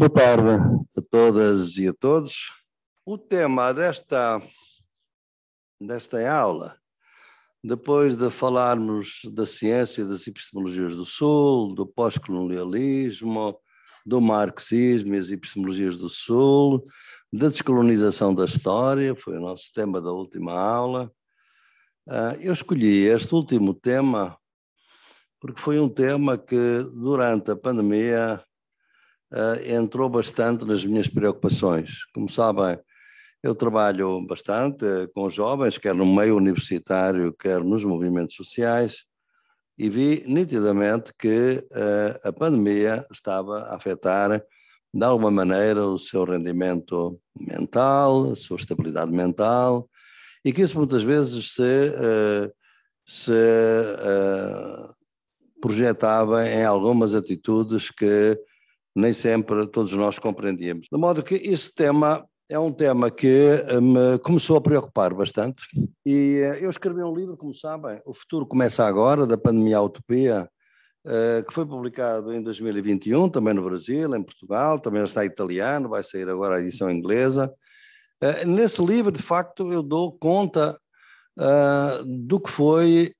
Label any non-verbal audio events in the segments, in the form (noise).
Boa tarde a todas e a todos. O tema desta, desta aula, depois de falarmos da ciência das epistemologias do Sul, do pós-colonialismo, do marxismo e as epistemologias do Sul, da descolonização da história, foi o nosso tema da última aula. Ah, eu escolhi este último tema porque foi um tema que, durante a pandemia, uh, entrou bastante nas minhas preocupações. Como sabem, eu trabalho bastante eh, com jovens, quer no meio universitário, quer nos movimentos sociais, e vi nitidamente que uh, a pandemia estava a afetar, de alguma maneira, o seu rendimento mental, a sua estabilidade mental, e que isso muitas vezes se, uh, se uh, projetava em algumas atitudes que nem sempre todos nós compreendíamos. De modo que esse tema é um tema que eh, me começou a preocupar bastante e eh, eu escrevi um livro, como sabem, O Futuro Começa Agora, da Pandemia à Utopia, eh, que foi publicado em 2021, também no Brasil, em Portugal, também está em italiano, vai sair agora a edição inglesa. Nesse livro, de facto, eu dou conta do que foi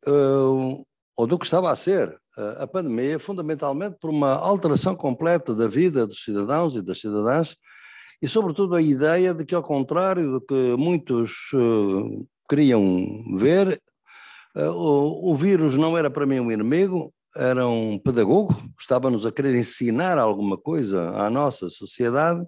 ou do que estava a ser a pandemia fundamentalmente por uma alteração completa da vida dos cidadãos e das cidadãs e, sobretudo, a ideia de que, ao contrário do que muitos uh, queriam ver, uh, o, o, vírus não era para mim um inimigo, era um pedagogo, estava-nos a querer ensinar alguma coisa à nossa sociedade.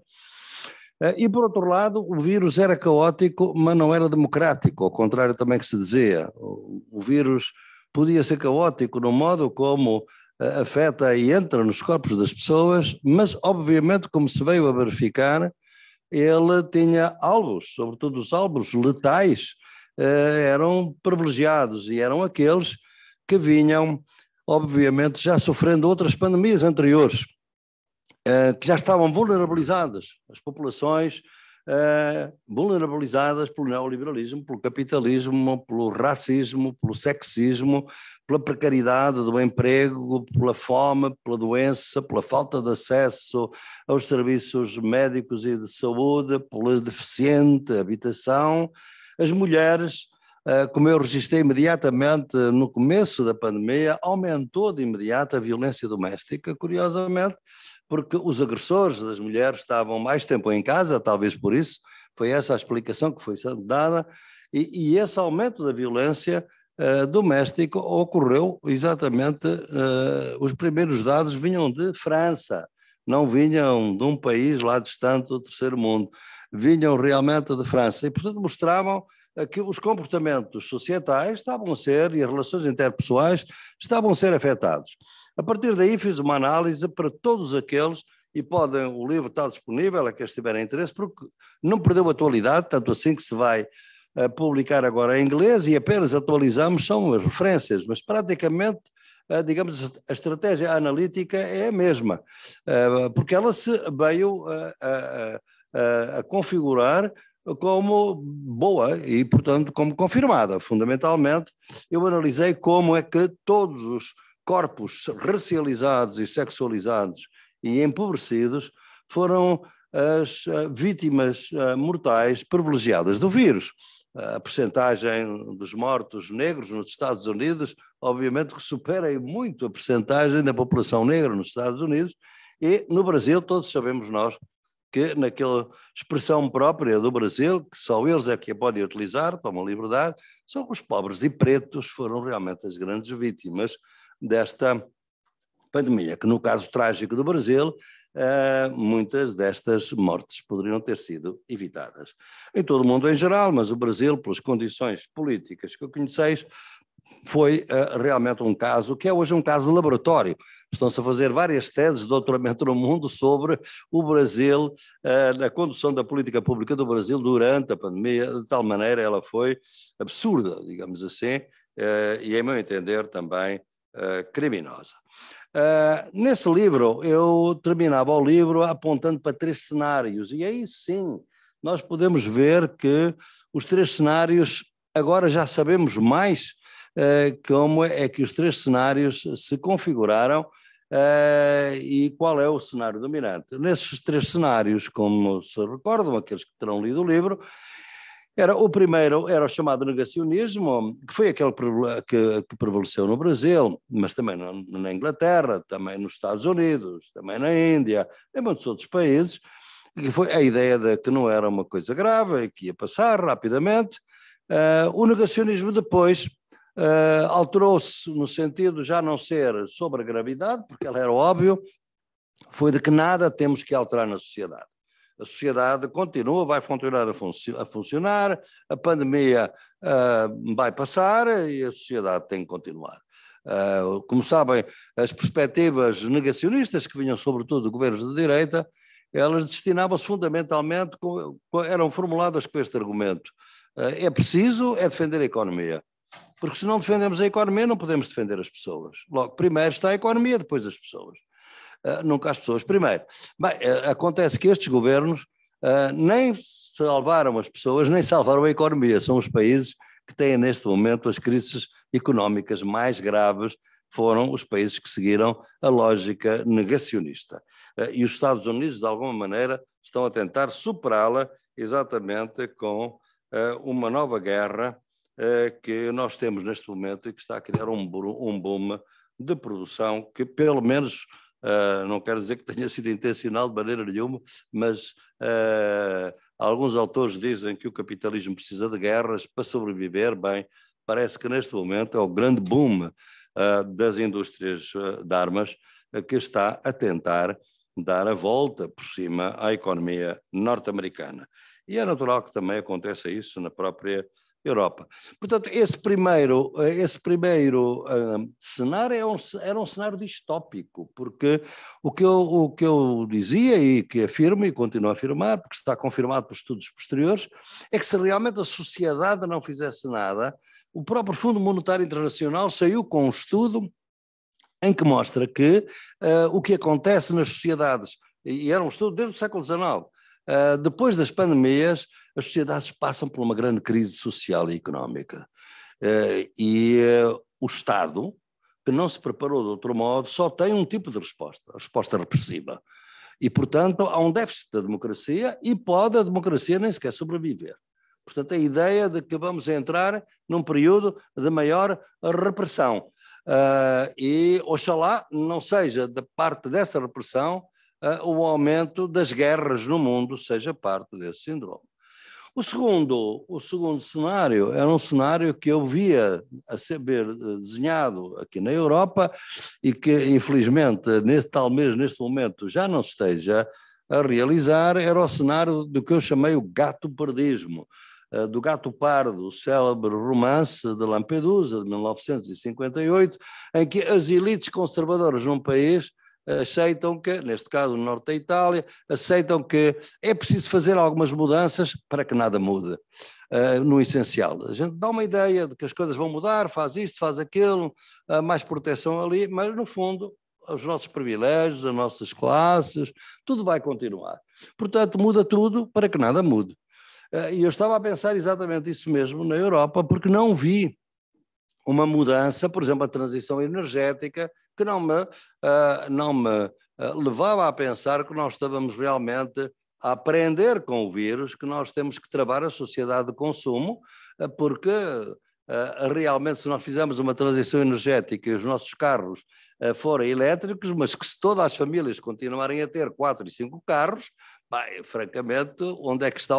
Eh, e, por outro lado, o vírus era caótico, mas não era democrático, ao contrário também que se dizia. O, o vírus podia ser caótico no modo como eh, afeta e entra nos corpos das pessoas, mas obviamente, como se veio a verificar, ele tinha alvos, sobretudo os alvos letais, eh, eram privilegiados e eram aqueles que vinham, obviamente, já sofrendo outras pandemias anteriores, eh, que já estavam vulnerabilizadas, as populações eh, vulnerabilizadas pelo neoliberalismo, pelo capitalismo, pelo racismo, pelo sexismo, pela precariedade do emprego, pela fome, pela doença, pela falta de acesso aos serviços médicos e de saúde, pela deficiente habitação. As mulheres eh, como eu registrei imediatamente no começo da pandemia, aumentou de imediato a violência doméstica, curiosamente, porque os agressores das mulheres estavam mais tempo em casa, talvez por isso, foi essa a explicação que foi dada, e, e esse aumento da violência uh, doméstica ocorreu exatamente, uh, os primeiros dados vinham de França, não vinham de um país lá distante do terceiro mundo, vinham realmente de França, e portanto mostravam eh, que os comportamentos societais estavam a ser, e as relações interpessoais estavam a ser afetados. A partir daí fiz uma análise para todos aqueles, e podem, o livro está disponível a quem estiver interesse, porque não perdeu atualidade, tanto assim que se vai eh, publicar agora em inglês e apenas atualizamos são as referências, mas praticamente eh, digamos, a estratégia analítica é a mesma, eh, porque ela se veio a, a, a configurar como boa e, portanto, como confirmada. Fundamentalmente, eu analisei como é que todos os corpos racializados e sexualizados e empobrecidos foram as eh, vítimas eh, mortais privilegiadas do vírus. A percentagem dos mortos negros nos Estados Unidos, obviamente, que supera muito a percentagem da população negra nos Estados Unidos, e no Brasil, todos sabemos nós que, naquela expressão própria do Brasil, que só eles é que a podem utilizar, uma liberdade, são os pobres e pretos foram realmente as grandes vítimas desta pandemia, que no caso trágico do Brasil, eh, muitas destas mortes poderiam ter sido evitadas. Em todo o mundo em geral, mas o Brasil, pelas condições políticas que eu conheceis, foi uh, realmente um caso que é hoje um caso de laboratório. Estão-se a fazer várias teses de doutoramento no mundo sobre o Brasil, uh, na condução da política pública do Brasil durante a pandemia, de tal maneira ela foi absurda, digamos assim, e, em meu entender, também eh, criminosa. Eh, nesse livro, eu terminava o livro apontando para três cenários, e aí sim nós podemos ver que os três cenários, agora já sabemos mais eh, como é que os três cenários se configuraram Uh, e qual é o cenário dominante. Nesses três cenários, como se recordam, aqueles que terão lido o livro, era, o primeiro era o chamado negacionismo, que foi aquele que, que prevaleceu no Brasil, mas também na, na Inglaterra, também nos Estados Unidos, também na Índia, em muitos outros países, que foi a ideia de que não era uma coisa grave, que ia passar rapidamente. Uh, o negacionismo depois uh, alterou-se no sentido já não ser sobre a gravidade, porque ela era óbvio, foi de que nada temos que alterar na sociedade a sociedade continua, vai continuar a, func a funcionar, a pandemia uh, vai passar e a sociedade tem que continuar. Uh, como sabem, as perspectivas negacionistas que vinham sobretudo de governos de direita, elas destinavam-se fundamentalmente, com, eram formuladas com este argumento. Uh, é preciso é defender a economia. Porque se não defendemos a economia, não podemos defender as pessoas. Logo, primeiro está a economia, depois as pessoas. Eh, nunca às pessoas. Primeiro, bem, eh, acontece que estes governos uh, nem salvaram as pessoas, nem salvaram a economia. São os países que têm neste momento as crises económicas mais graves, foram os países que seguiram a lógica negacionista. E os Estados Unidos, de alguma maneira, estão a tentar superá-la exatamente com uma nova guerra que nós temos neste momento e que está a criar um boom de produção que, pelo menos Uh, não quero dizer que tenha sido intencional de maneira nenhuma, mas uh, alguns autores dizem que o capitalismo precisa de guerras para sobreviver. Bem, parece que neste momento é o grande boom uh, das indústrias de armas que está a tentar dar a volta por cima à economia norte-americana. E é natural que também aconteça isso na própria Europa. Portanto, esse primeiro, eh, esse primeiro eh, cenário é um, era um cenário distópico, porque o que, eu, o que eu dizia e que afirmo e continuo a afirmar, porque está confirmado por estudos posteriores, é que se realmente a sociedade não fizesse nada, o próprio Fundo Monetário Internacional saiu com um estudo em que mostra que uh, o que acontece nas sociedades, e era um estudo desde o século XIX, Uh, depois das pandemias, as sociedades passam por uma grande crise social e económica. Uh, e uh, o Estado, que não se preparou de outro modo, só tem um tipo de resposta, a resposta repressiva. E, portanto, há um déficit da democracia e pode a democracia nem sequer sobreviver. Portanto, a ideia de que vamos entrar num período de maior repressão. Uh, e oxalá não seja da parte dessa repressão o aumento das guerras no mundo seja parte desse síndrome. O segundo, o segundo cenário era um cenário que eu via a ser eh, desenhado aqui na Europa e que, infelizmente, nesse, talvez neste momento já não esteja a realizar, era o cenário do que eu chamei o gato-perdismo, eh, do Gato Pardo, o célebre romance de Lampedusa, de 1958, em que as elites conservadoras num país aceitam que, neste caso no norte da Itália, aceitam que é preciso fazer algumas mudanças para que nada mude. Uh, no essencial. A gente dá uma ideia de que as coisas vão mudar, faz isto, faz aquilo, uh, mais proteção ali, mas no fundo os nossos privilégios, as nossas classes, tudo vai continuar. Portanto, muda tudo para que nada mude. Eh, e eu estava a pensar exatamente isso mesmo na Europa, porque não vi uma mudança, por exemplo, a transição energética, que não me, uh, não me uh, levava a pensar que nós estávamos realmente a aprender com o vírus, que nós temos que travar a sociedade de consumo, uh, porque ah, realmente, se nós fizermos uma transição energética e os nossos carros ah, forem elétricos, mas que se todas as famílias continuarem a ter quatro e cinco carros, bem, francamente, onde é que está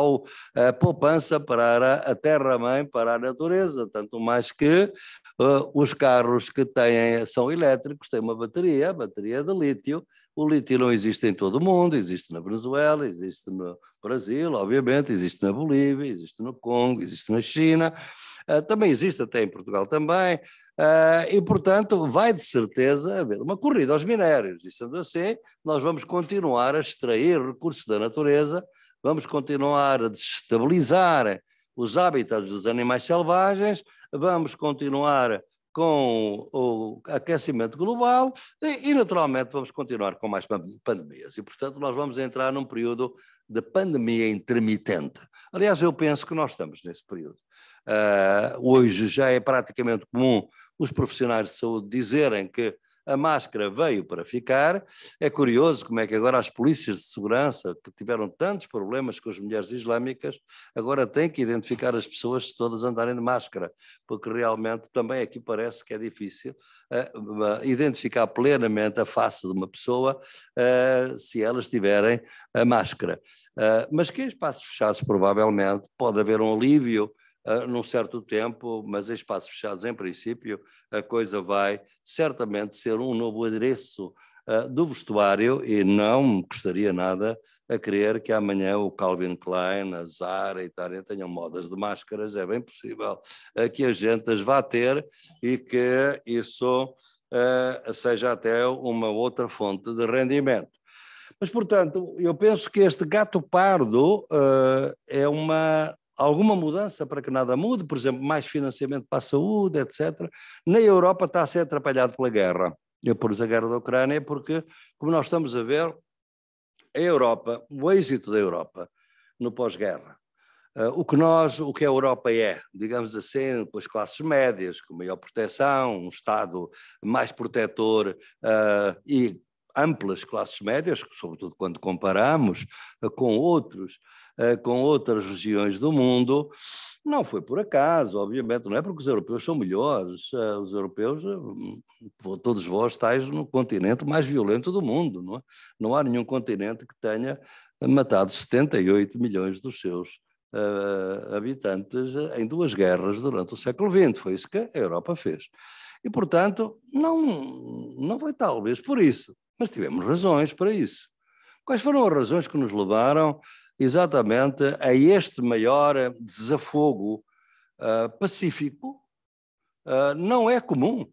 a poupança para a terra-mãe, para a natureza? Tanto mais que uh, os carros que têm, são elétricos têm uma bateria, a bateria de lítio. O lítio não existe em todo o mundo, existe na Venezuela, existe no Brasil, obviamente, existe na Bolívia, existe no Congo, existe na China. Ah, também existe até em Portugal também, uh, e portanto vai de certeza haver uma corrida aos minérios, e sendo assim, nós vamos continuar a extrair recursos da natureza, vamos continuar a desestabilizar os hábitats dos animais selvagens, vamos continuar com o aquecimento global e, e, naturalmente, vamos continuar com mais pandemias. E, portanto, nós vamos entrar num período de pandemia intermitente. Aliás, eu penso que nós estamos nesse período. Uh, hoje já é praticamente comum os profissionais de saúde dizerem que a máscara veio para ficar. É curioso como é que agora as polícias de segurança, que tiveram tantos problemas com as mulheres islâmicas, agora têm que identificar as pessoas se todas andarem de máscara, porque realmente também aqui parece que é difícil uh, identificar plenamente a face de uma pessoa uh, se elas tiverem a máscara. Uh, mas que em espaços fechados, provavelmente, pode haver um alívio uh, num certo tempo, mas em espaços fechados, em princípio, a coisa vai certamente ser um novo adereço uh, do vestuário e não gostaria nada a crer que amanhã o Calvin Klein, a Zara e tal tenham modas de máscaras. É bem possível uh, que a gente as vá ter e que isso seja até uma outra fonte de rendimento. Mas, portanto, eu penso que este gato pardo uh, é uma alguma mudança para que nada mude, por exemplo, mais financiamento para a saúde, etc. Na Europa está a ser atrapalhado pela guerra. Eu pus a guerra da Ucrânia porque, como nós estamos a ver, a Europa, o êxito da Europa no pós-guerra, Uh, o que nós, o que a Europa é, digamos assim, com as classes médias, com maior proteção, um Estado mais protetor uh, e amplas classes médias, sobretudo quando comparamos uh, com outros eh, com outras regiões do mundo. Não foi por acaso, obviamente, não é porque os europeus são melhores. Eh, os europeus, eh, hum, hum, todos vós estáis no continente mais violento do mundo, não é? Não há nenhum continente que tenha matado 78 milhões dos seus uh, habitantes em duas guerras durante o século XX. Foi isso que a Europa fez. E, portanto, não, não foi talvez por isso, mas tivemos razões para isso. Quais foram as razões que nos levaram exatamente a este maior desafogo uh, pacífico, uh, não é comum.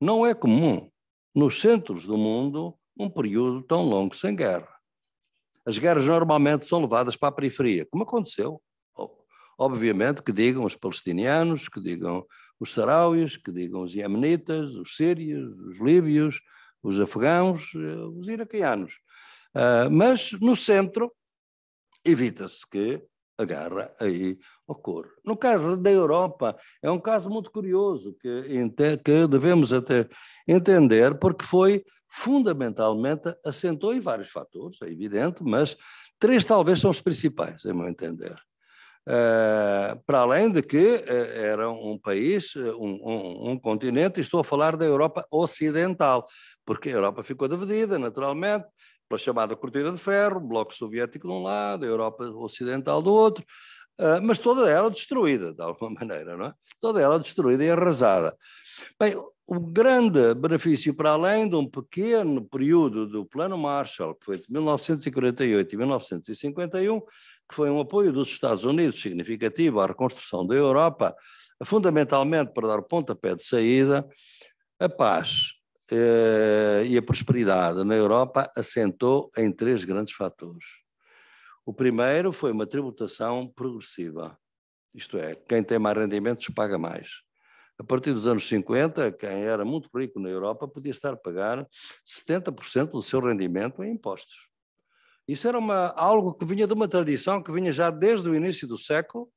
Não é comum nos centros do mundo um período tão longo sem guerra. As guerras normalmente são levadas para a periferia, como aconteceu. Obviamente que digam os palestinianos, que digam os sarauis, que digam os iemenitas, os sírios, os líbios, os afegãos, eh, os iraquianos. Uh, mas no centro evita-se que a guerra aí ocorra. No caso da Europa, é um caso muito curioso que, que devemos até entender, porque foi fundamentalmente, assentou em vários fatores, é evidente, mas três talvez são os principais, a meu entender. Uh, para além de que uh, era um país, eh, um, um, um, continente, e estou a falar da Europa Ocidental, porque a Europa ficou dividida, naturalmente, pela chamada cortina de ferro, bloco soviético de um lado, a Europa ocidental do outro, ah, mas toda ela destruída, de alguma (laughs) maneira, não é? Toda ela destruída e arrasada. Bem, o grande benefício, para além de um pequeno período do Plano Marshall, que foi de 1948 e 1951, que foi um apoio dos Estados Unidos significativo à reconstrução da Europa, fundamentalmente para dar o pontapé de saída, a paz eh, e a prosperidade na Europa assentou em três grandes fatores. O primeiro foi uma tributação progressiva, isto é, quem tem mais rendimentos paga mais. A partir dos anos 50, quem era muito rico na Europa podia estar a pagar 70% do seu rendimento em impostos. Isso era uma, algo que vinha de uma tradição que vinha já desde o início do século,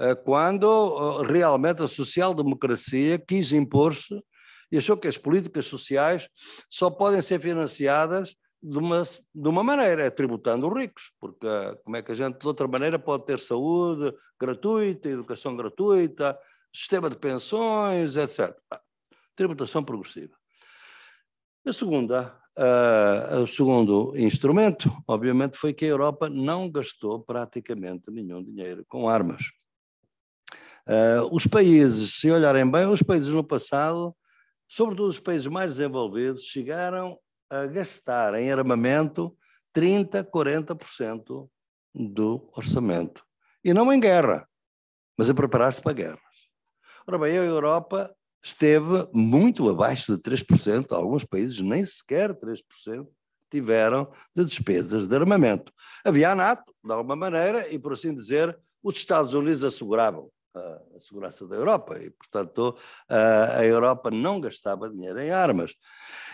eh, quando eh, realmente a social-democracia quis impor-se e achou que as políticas sociais só podem ser financiadas de uma, de uma maneira, é tributando os ricos, porque ah, como é que a gente de outra maneira pode ter saúde gratuita, educação gratuita, sistema de pensões, etc. Tributação progressiva. A segunda, uh, o segundo instrumento, obviamente, foi que a Europa não gastou praticamente nenhum dinheiro com armas. Uh, os países, se olharem bem, os países no passado sobretudo os países mais desenvolvidos, chegaram a gastar em armamento 30%, 40% do orçamento. E não em guerra, mas a preparar-se para guerras. Ora bem, a Europa esteve muito abaixo de 3%, alguns países nem sequer 3% tiveram de despesas de armamento. Havia a NATO, de alguma maneira, e por assim dizer, os Estados Unidos asseguravam a segurança da Europa e, portanto, a Europa não gastava dinheiro em armas.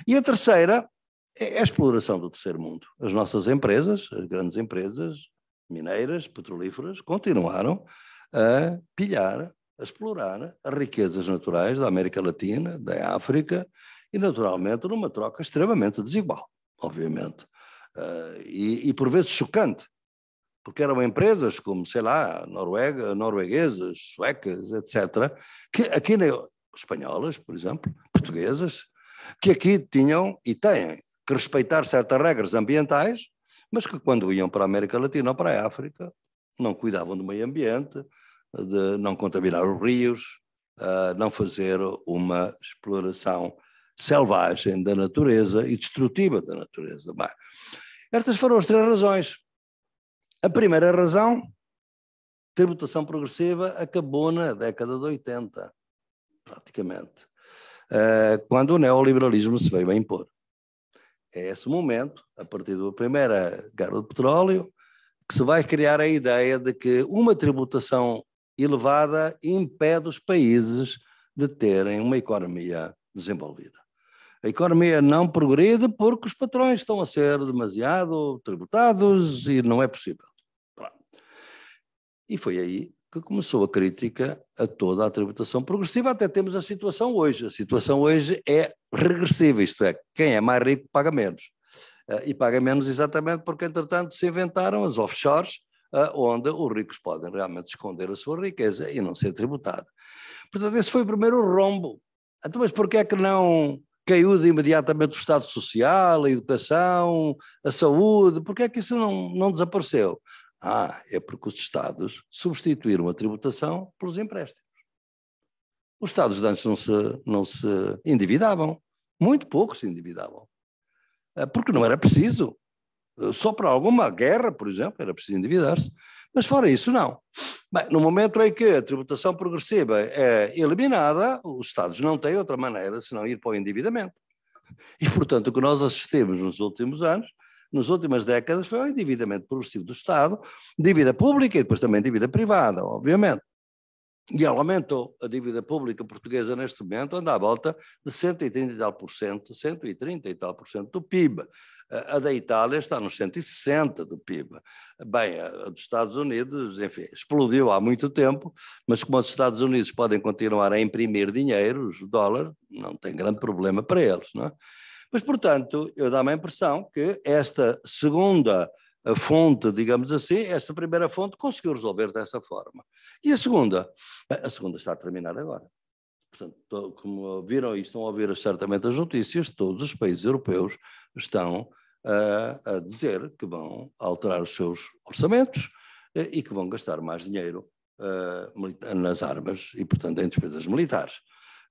E a terceira é a exploração do terceiro mundo. As nossas empresas, as grandes empresas mineiras, petrolíferas, continuaram a pilhar, a explorar as riquezas naturais da América Latina, da África e, naturalmente, numa troca extremamente desigual, obviamente. Ah, e, e por vezes chocante porque eram empresas como, sei lá, Noruega, norueguesas, suecas, etc., que aqui na, espanholas, por exemplo, portuguesas, que aqui tinham e têm que respeitar certas regras ambientais, mas que quando iam para a América Latina ou para a África, não cuidavam do meio ambiente, de não contaminar os rios, ah, não fazer uma exploração selvagem da natureza e destrutiva da natureza. Bem, estas foram as três razões. A primeira razão, tributação progressiva acabou na década de 80, praticamente, eh, quando o neoliberalismo se veio a impor. É esse momento, a partir da primeira guerra de petróleo, que se vai criar a ideia de que uma tributação elevada impede os países de terem uma economia desenvolvida. A economia não progride porque os patrões estão a ser demasiado tributados e não é possível. Pronto. E foi aí que começou a crítica a toda a tributação progressiva, até temos a situação hoje. A situação hoje é regressiva, isto é, quem é mais rico paga menos. Eh, e paga menos exatamente porque, entretanto, se inventaram as offshores, eh, onde os ricos podem realmente esconder a sua riqueza e não ser tributado. Portanto, esse foi o primeiro rombo. Então, mas porquê é que não caiu de imediatamente o Estado Social, a educação, a saúde, porque é que isso não, não desapareceu? Ah, é porque os Estados substituíram a tributação pelos empréstimos. Os Estados de antes não se, não se endividavam, muito poucos se endividavam, ah, porque não era preciso. Ah, só para alguma guerra, por exemplo, era preciso endividar-se. Mas fora isso, não. Bem, no momento em que a tributação progressiva é eliminada, os Estados não têm outra maneira senão ir para o endividamento. E, portanto, o que nós assistimos nos últimos anos, nas últimas décadas, foi o endividamento progressivo do Estado, dívida pública e depois também dívida privada, obviamente. E ela aumentou a dívida pública portuguesa neste momento, anda à volta de 130 e tal por cento, 130 e tal por cento do PIB. Eh, a da Itália está nos 160 do PIB. Bem, a dos Estados Unidos, enfim, explodiu há muito tempo, mas como os Estados Unidos podem continuar a imprimir dinheiro, o dólar, não tem grande problema para eles, não é? Mas, portanto, eu dá-me a impressão que esta segunda a fonte, digamos assim, essa primeira fonte conseguiu resolver dessa forma. E a segunda? A segunda está a terminar agora. Portanto, como viram e estão a ouvir certamente as notícias, todos os países europeus estão a, a dizer que vão alterar os seus orçamentos eh, e que vão gastar mais dinheiro uh, nas armas e, portanto, em despesas militares.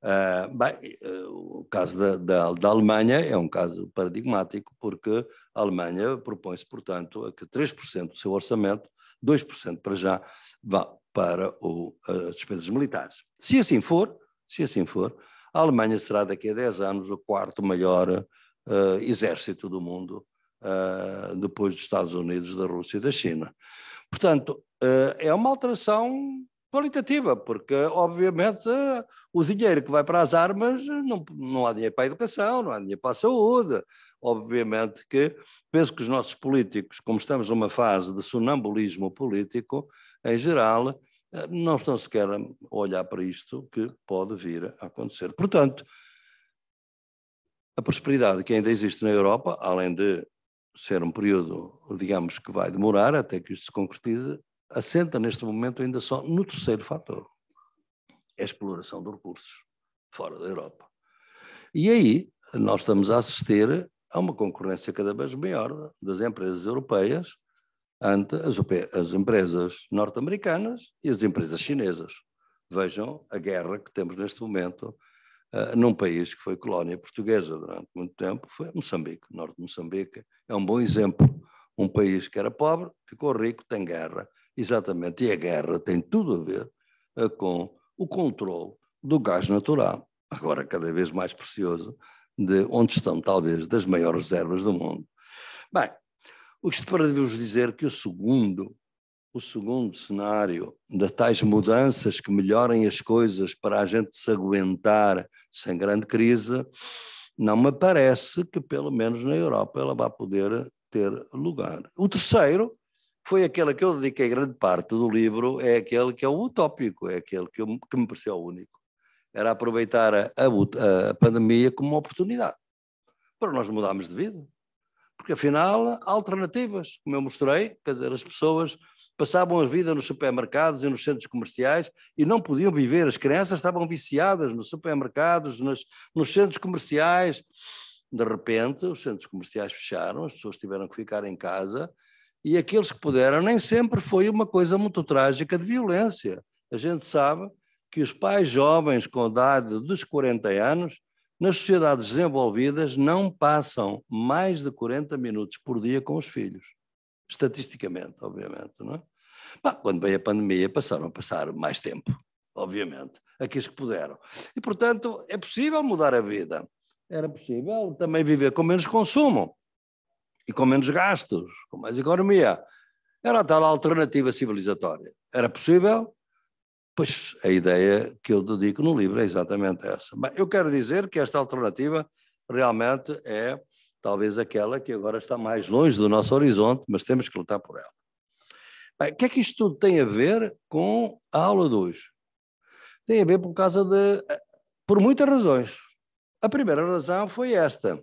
Ah, bem, eh, o caso da, da, da, Alemanha é um caso paradigmático, porque a Alemanha propõe-se, portanto, a que 3% do seu orçamento, 2% para já, vá para o, as despesas militares. Se assim for, se assim for, a Alemanha será daqui a 10 anos o quarto maior uh, exército do mundo, eh, depois dos Estados Unidos, da Rússia e da China. Portanto, é uma alteração qualitativa, porque, obviamente, o dinheiro que vai para as armas, não, não há dinheiro para a educação, não há dinheiro para a saúde. Obviamente que penso que os nossos políticos, como estamos numa fase de sonambulismo político, em geral, eh, não estão sequer a olhar para isto que pode vir a acontecer. Portanto, a prosperidade que ainda existe na Europa, além de ser um período, digamos, que vai demorar até que isto se concretize, assenta neste momento ainda só no terceiro fator, é a exploração dos recursos fora da Europa. E aí nós estamos a assistir a uma concorrência cada vez maior das empresas europeias ante as, as empresas norte-americanas e as empresas chinesas. Vejam a guerra que temos neste momento uh, num país que foi colónia portuguesa durante muito tempo, foi Moçambique, norte de Moçambique. É um bom exemplo. Um país que era pobre, ficou rico, tem guerra exatamente, e a guerra tem tudo a ver uh, com o controle do gás natural, agora cada vez mais precioso, de onde estão talvez das maiores reservas do mundo. Bem, isto para vos dizer que o segundo, o segundo cenário de tais mudanças que melhorem as coisas para a gente se aguentar sem grande crise, não me parece que pelo menos na Europa ela vá poder ter lugar. O terceiro foi aquele a que eu dediquei grande parte do livro, é aquele que é o utópico, é aquele que, eu, que me pareceu único. Era aproveitar a, a, a, pandemia como uma oportunidade para nós mudarmos de vida. Porque afinal, há alternativas, como eu mostrei, quer dizer, as pessoas passavam a vida nos supermercados e nos centros comerciais e não podiam viver. As crianças estavam viciadas nos supermercados, nos, nos centros comerciais. De repente, os centros comerciais fecharam, as pessoas tiveram que ficar em casa e aqueles que puderam, nem sempre foi uma coisa muito trágica de violência. A gente sabe que os pais jovens com idade dos 40 anos, nas sociedades desenvolvidas, não passam mais de 40 minutos por dia com os filhos. Estatisticamente, obviamente, não é? Bah, quando veio a pandemia, passaram a passar mais tempo, obviamente, aqueles que puderam. E, portanto, é possível mudar a vida. Era possível também viver com menos consumo e com menos gastos, com mais economia. Era a tal alternativa civilizatória. Era possível? Pois a ideia que eu dedico no livro é exatamente essa. Mas eu quero dizer que esta alternativa realmente é talvez aquela que agora está mais longe do nosso horizonte, mas temos que lutar por ela. Bem, o que é que isto tudo tem a ver com a aula 2? Tem a ver por causa de. Eh, por muitas razões. A primeira razão foi esta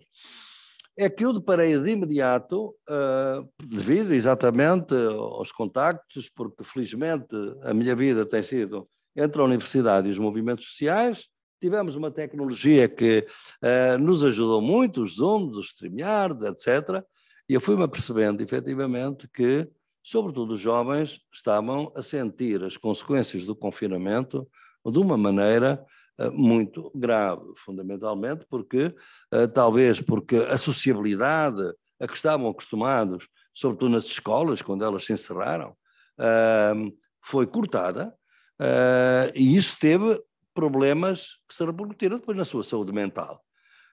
é que eu deparei de imediato, ah, devido exatamente aos contactos, porque felizmente a minha vida tem sido entre a universidade e os movimentos sociais, tivemos uma tecnologia que ah, nos ajudou muito, os Zoom, os StreamYard, etc., e eu fui-me apercebendo, efetivamente, que, sobretudo os jovens, estavam a sentir as consequências do confinamento de uma maneira eh, muito grave, fundamentalmente porque, eh, talvez porque a sociabilidade a que estavam acostumados, sobretudo nas escolas, quando elas se encerraram, ehm, foi cortada eh, e isso teve problemas que se repercutiram depois na sua saúde mental.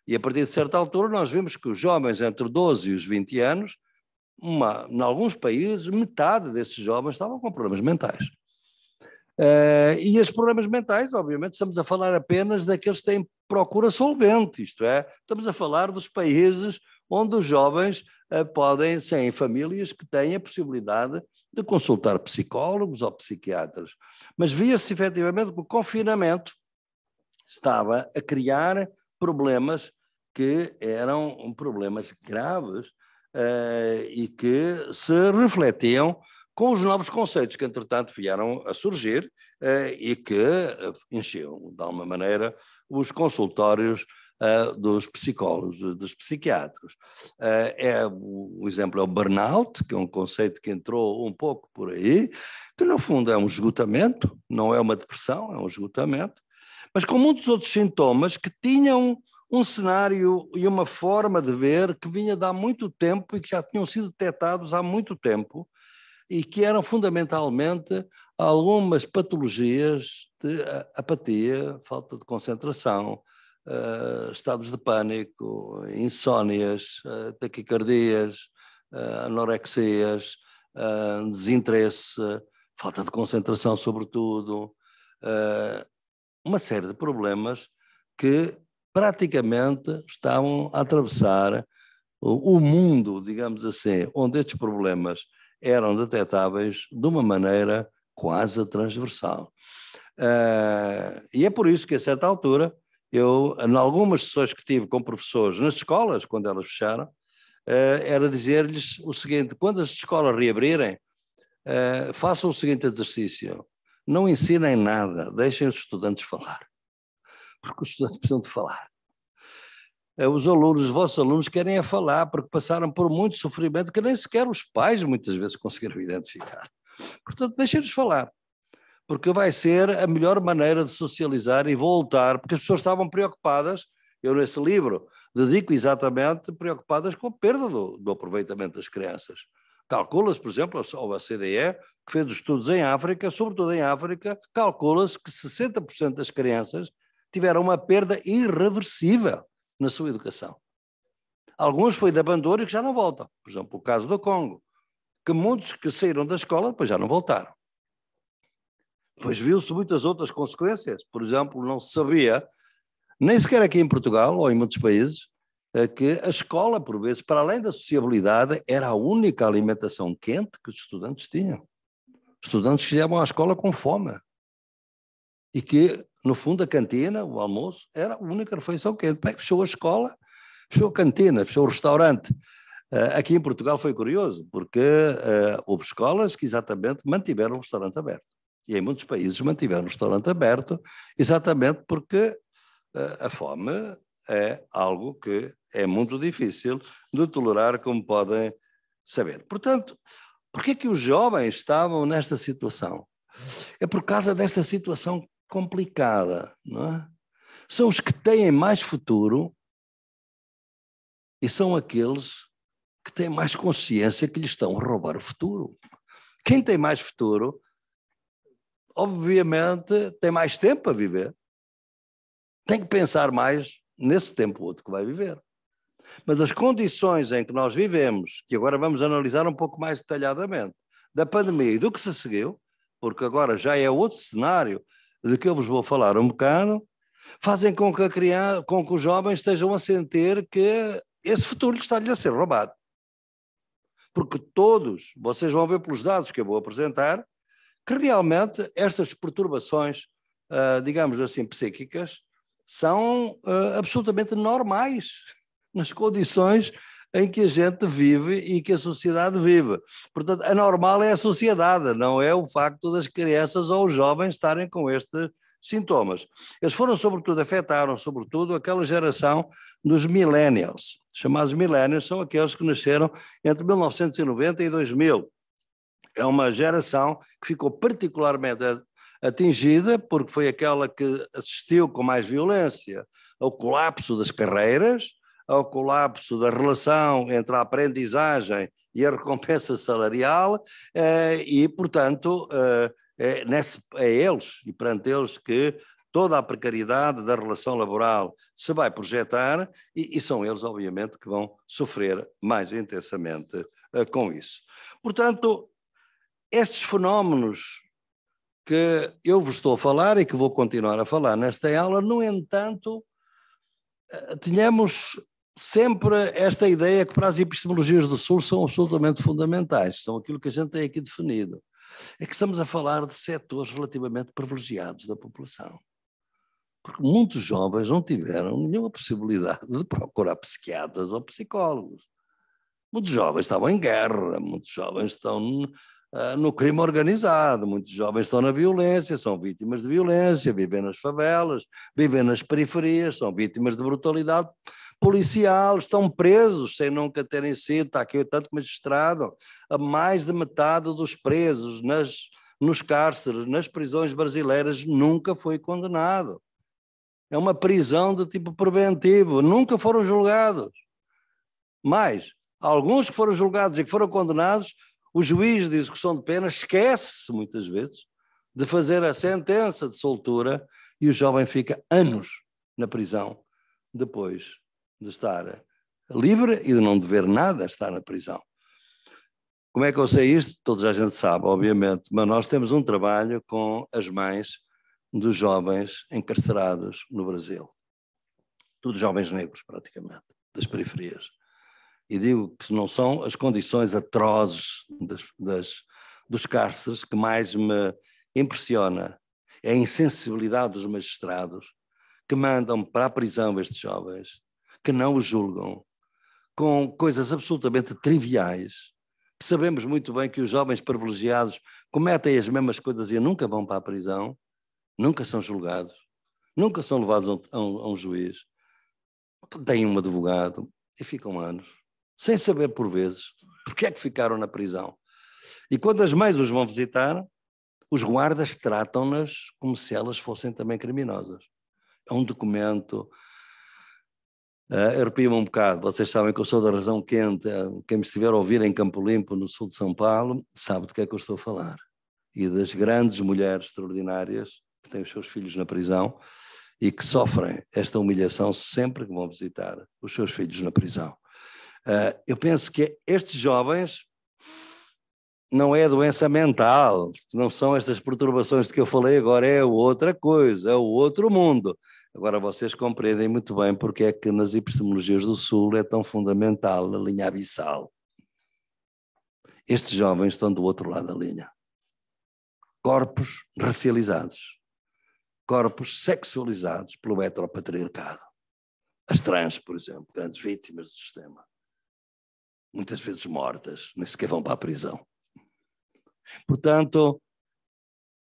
E a partir de certa altura nós vemos que os jovens entre 12 e os 20 anos, uma, em alguns países, metade desses jovens estavam com problemas mentais. Uh, e os problemas mentais, obviamente, estamos a falar apenas daqueles que têm procura solvente, isto é, estamos a falar dos países onde os jovens uh, podem, sem famílias, que têm a possibilidade de consultar psicólogos ou psiquiatras. Mas via-se efetivamente que o confinamento estava a criar problemas que eram problemas graves uh, e que se refletiam com os novos conceitos que, entretanto, vieram a surgir eh, e que eh, enchiam, de alguma maneira, os consultórios eh, dos psicólogos, dos psiquiatros. é, o, o exemplo é o burnout, que é um conceito que entrou um pouco por aí, que, no fundo, é um esgotamento, não é uma depressão, é um esgotamento, mas com muitos outros sintomas que tinham um cenário e uma forma de ver que vinha de há muito tempo e que já tinham sido detectados há muito tempo, e que eram fundamentalmente algumas patologias de apatia, falta de concentração, uh, estados de pânico, insónias, uh, taquicardias, uh, anorexias, desinteresse, falta de concentração, sobretudo, uma série de problemas que praticamente estavam a atravessar o mundo, digamos assim, onde estes problemas eram detectáveis de uma maneira quase transversal. Uh, e é por isso que, a certa altura, eu, em algumas sessões que tive com professores nas escolas, quando elas fecharam, uh, era dizer-lhes o seguinte: quando as escolas reabrirem, uh, façam o seguinte exercício: não ensinem nada, deixem os estudantes falar. Porque os estudantes precisam de falar. É, os alunos, os vossos alunos querem é falar, porque passaram por muito sofrimento que nem sequer os pais muitas vezes conseguiram identificar. Portanto, deixem-nos falar, porque vai ser a melhor maneira de socializar e voltar, porque as pessoas estavam preocupadas, eu nesse livro dedico exatamente preocupadas com a perda do, do aproveitamento das crianças. Calcula-se, por exemplo, a OCDE, que fez estudos em África, sobretudo em África, calcula-se que 60% das crianças tiveram uma perda irreversível na sua educação. Alguns foi de abandono e que já não voltam. Por exemplo, o caso do Congo, que muitos que saíram da escola depois já não voltaram. Pois viu-se muitas outras consequências. Por exemplo, não se sabia, nem sequer aqui em Portugal ou em muitos países, é que a escola, por vezes, para além da sociabilidade, era a única alimentação quente que os estudantes tinham. Estudantes que chegavam à escola com fome e que no fundo, a cantina, o almoço, era a única refeição que fechou a escola, fechou a cantina, fechou o restaurante. Eh, aqui em Portugal foi curioso, porque uh, houve escolas que exatamente mantiveram o restaurante aberto. E em muitos países mantiveram o restaurante aberto, exatamente porque uh, a fome é algo que é muito difícil de tolerar, como podem saber. Portanto, por que é que os jovens estavam nesta situação? É por causa desta situação complicada, não é? São os que têm mais futuro e são aqueles que têm mais consciência que lhes estão a roubar o futuro. Quem tem mais futuro, obviamente, tem mais tempo a viver. Tem que pensar mais nesse tempo outro que vai viver. Mas as condições em que nós vivemos, que agora vamos analisar um pouco mais detalhadamente, da pandemia e do que se seguiu, porque agora já é outro cenário, de que eu vos vou falar um bocado, fazem com que, a criança, com que os jovens estejam a sentir que esse futuro está-lhe a ser roubado. Porque todos, vocês vão ver pelos dados que eu vou apresentar, que realmente estas perturbações, ah, digamos assim, psíquicas, são ah, absolutamente normais nas condições em que a gente vive e que a sociedade vive. Portanto, a normal é a sociedade, não é o facto das crianças ou os jovens estarem com estes sintomas. Eles foram, sobretudo, afetaram, sobretudo, aquela geração dos millennials. Chamados millennials são aqueles que nasceram entre 1990 e 2000. É uma geração que ficou particularmente atingida, porque foi aquela que assistiu com mais violência ao colapso das carreiras, ao colapso da relação entre a aprendizagem e a recompensa salarial, eh, e, portanto, eh, é, nesse, é eles e perante eles que toda a precariedade da relação laboral se vai projetar e, e são eles, obviamente, que vão sofrer mais intensamente eh, com isso. Portanto, estes fenómenos que eu vos estou a falar e que vou continuar a falar nesta aula, no entanto, tínhamos sempre esta ideia que para as epistemologias do Sul são absolutamente fundamentais, são aquilo que a gente tem aqui definido. É que estamos a falar de setores relativamente privilegiados da população. Porque muitos jovens não tiveram nenhuma possibilidade de procurar psiquiatras ou psicólogos. Muitos jovens estavam em guerra, muitos jovens estão uh, no crime organizado, muitos jovens estão na violência, são vítimas de violência, vivem nas favelas, vivem nas periferias, são vítimas de brutalidade policial estão presos sem nunca terem sido, está aqui o tanto magistrado, a mais de metade dos presos nas, nos cárceres, nas prisões brasileiras, nunca foi condenado. É uma prisão de tipo preventivo, nunca foram julgados. Mas alguns que foram julgados e que foram condenados, o juiz de execução de pena esquece-se muitas vezes de fazer a sentença de soltura e o jovem fica anos na prisão depois de estar livre e de não dever nada estar na prisão. Como é que eu sei isto? Toda a gente sabe, obviamente, mas nós temos um trabalho com as mães dos jovens encarcerados no Brasil. Todos jovens negros, praticamente, das periferias. E digo que não são as condições atrozes das, das, dos cárceres que mais me impressiona, é a insensibilidade dos magistrados que mandam para a prisão estes jovens que não o julgam, com coisas absolutamente triviais. Sabemos muito bem que os jovens privilegiados cometem as mesmas coisas e nunca vão para a prisão, nunca são julgados, nunca são levados a um, a um juiz, têm um advogado e ficam anos, sem saber por vezes porque é que ficaram na prisão. E quando as mães os vão visitar, os guardas tratam-nas como se elas fossem também criminosas. É um documento, ah, uh, Arrepia-me um bocado, vocês sabem que eu sou da razão quente, quem me estiver a ouvir em Campo Limpo, no sul de São Paulo, sabe do que é que eu estou a falar. E das grandes mulheres extraordinárias que têm os seus filhos na prisão e que sofrem esta humilhação sempre que vão visitar os seus filhos na prisão. Uh, eu penso que estes jovens não é doença mental, não são estas perturbações de que eu falei agora, é outra coisa, é o outro mundo. Agora vocês compreendem muito bem porque é que nas epistemologias do Sul é tão fundamental a linha abissal. Estes jovens estão do outro lado da linha. Corpos racializados, corpos sexualizados pelo heteropatriarcado. As trans, por exemplo, grandes vítimas do sistema. Muitas vezes mortas, nem sequer vão para a prisão. Portanto,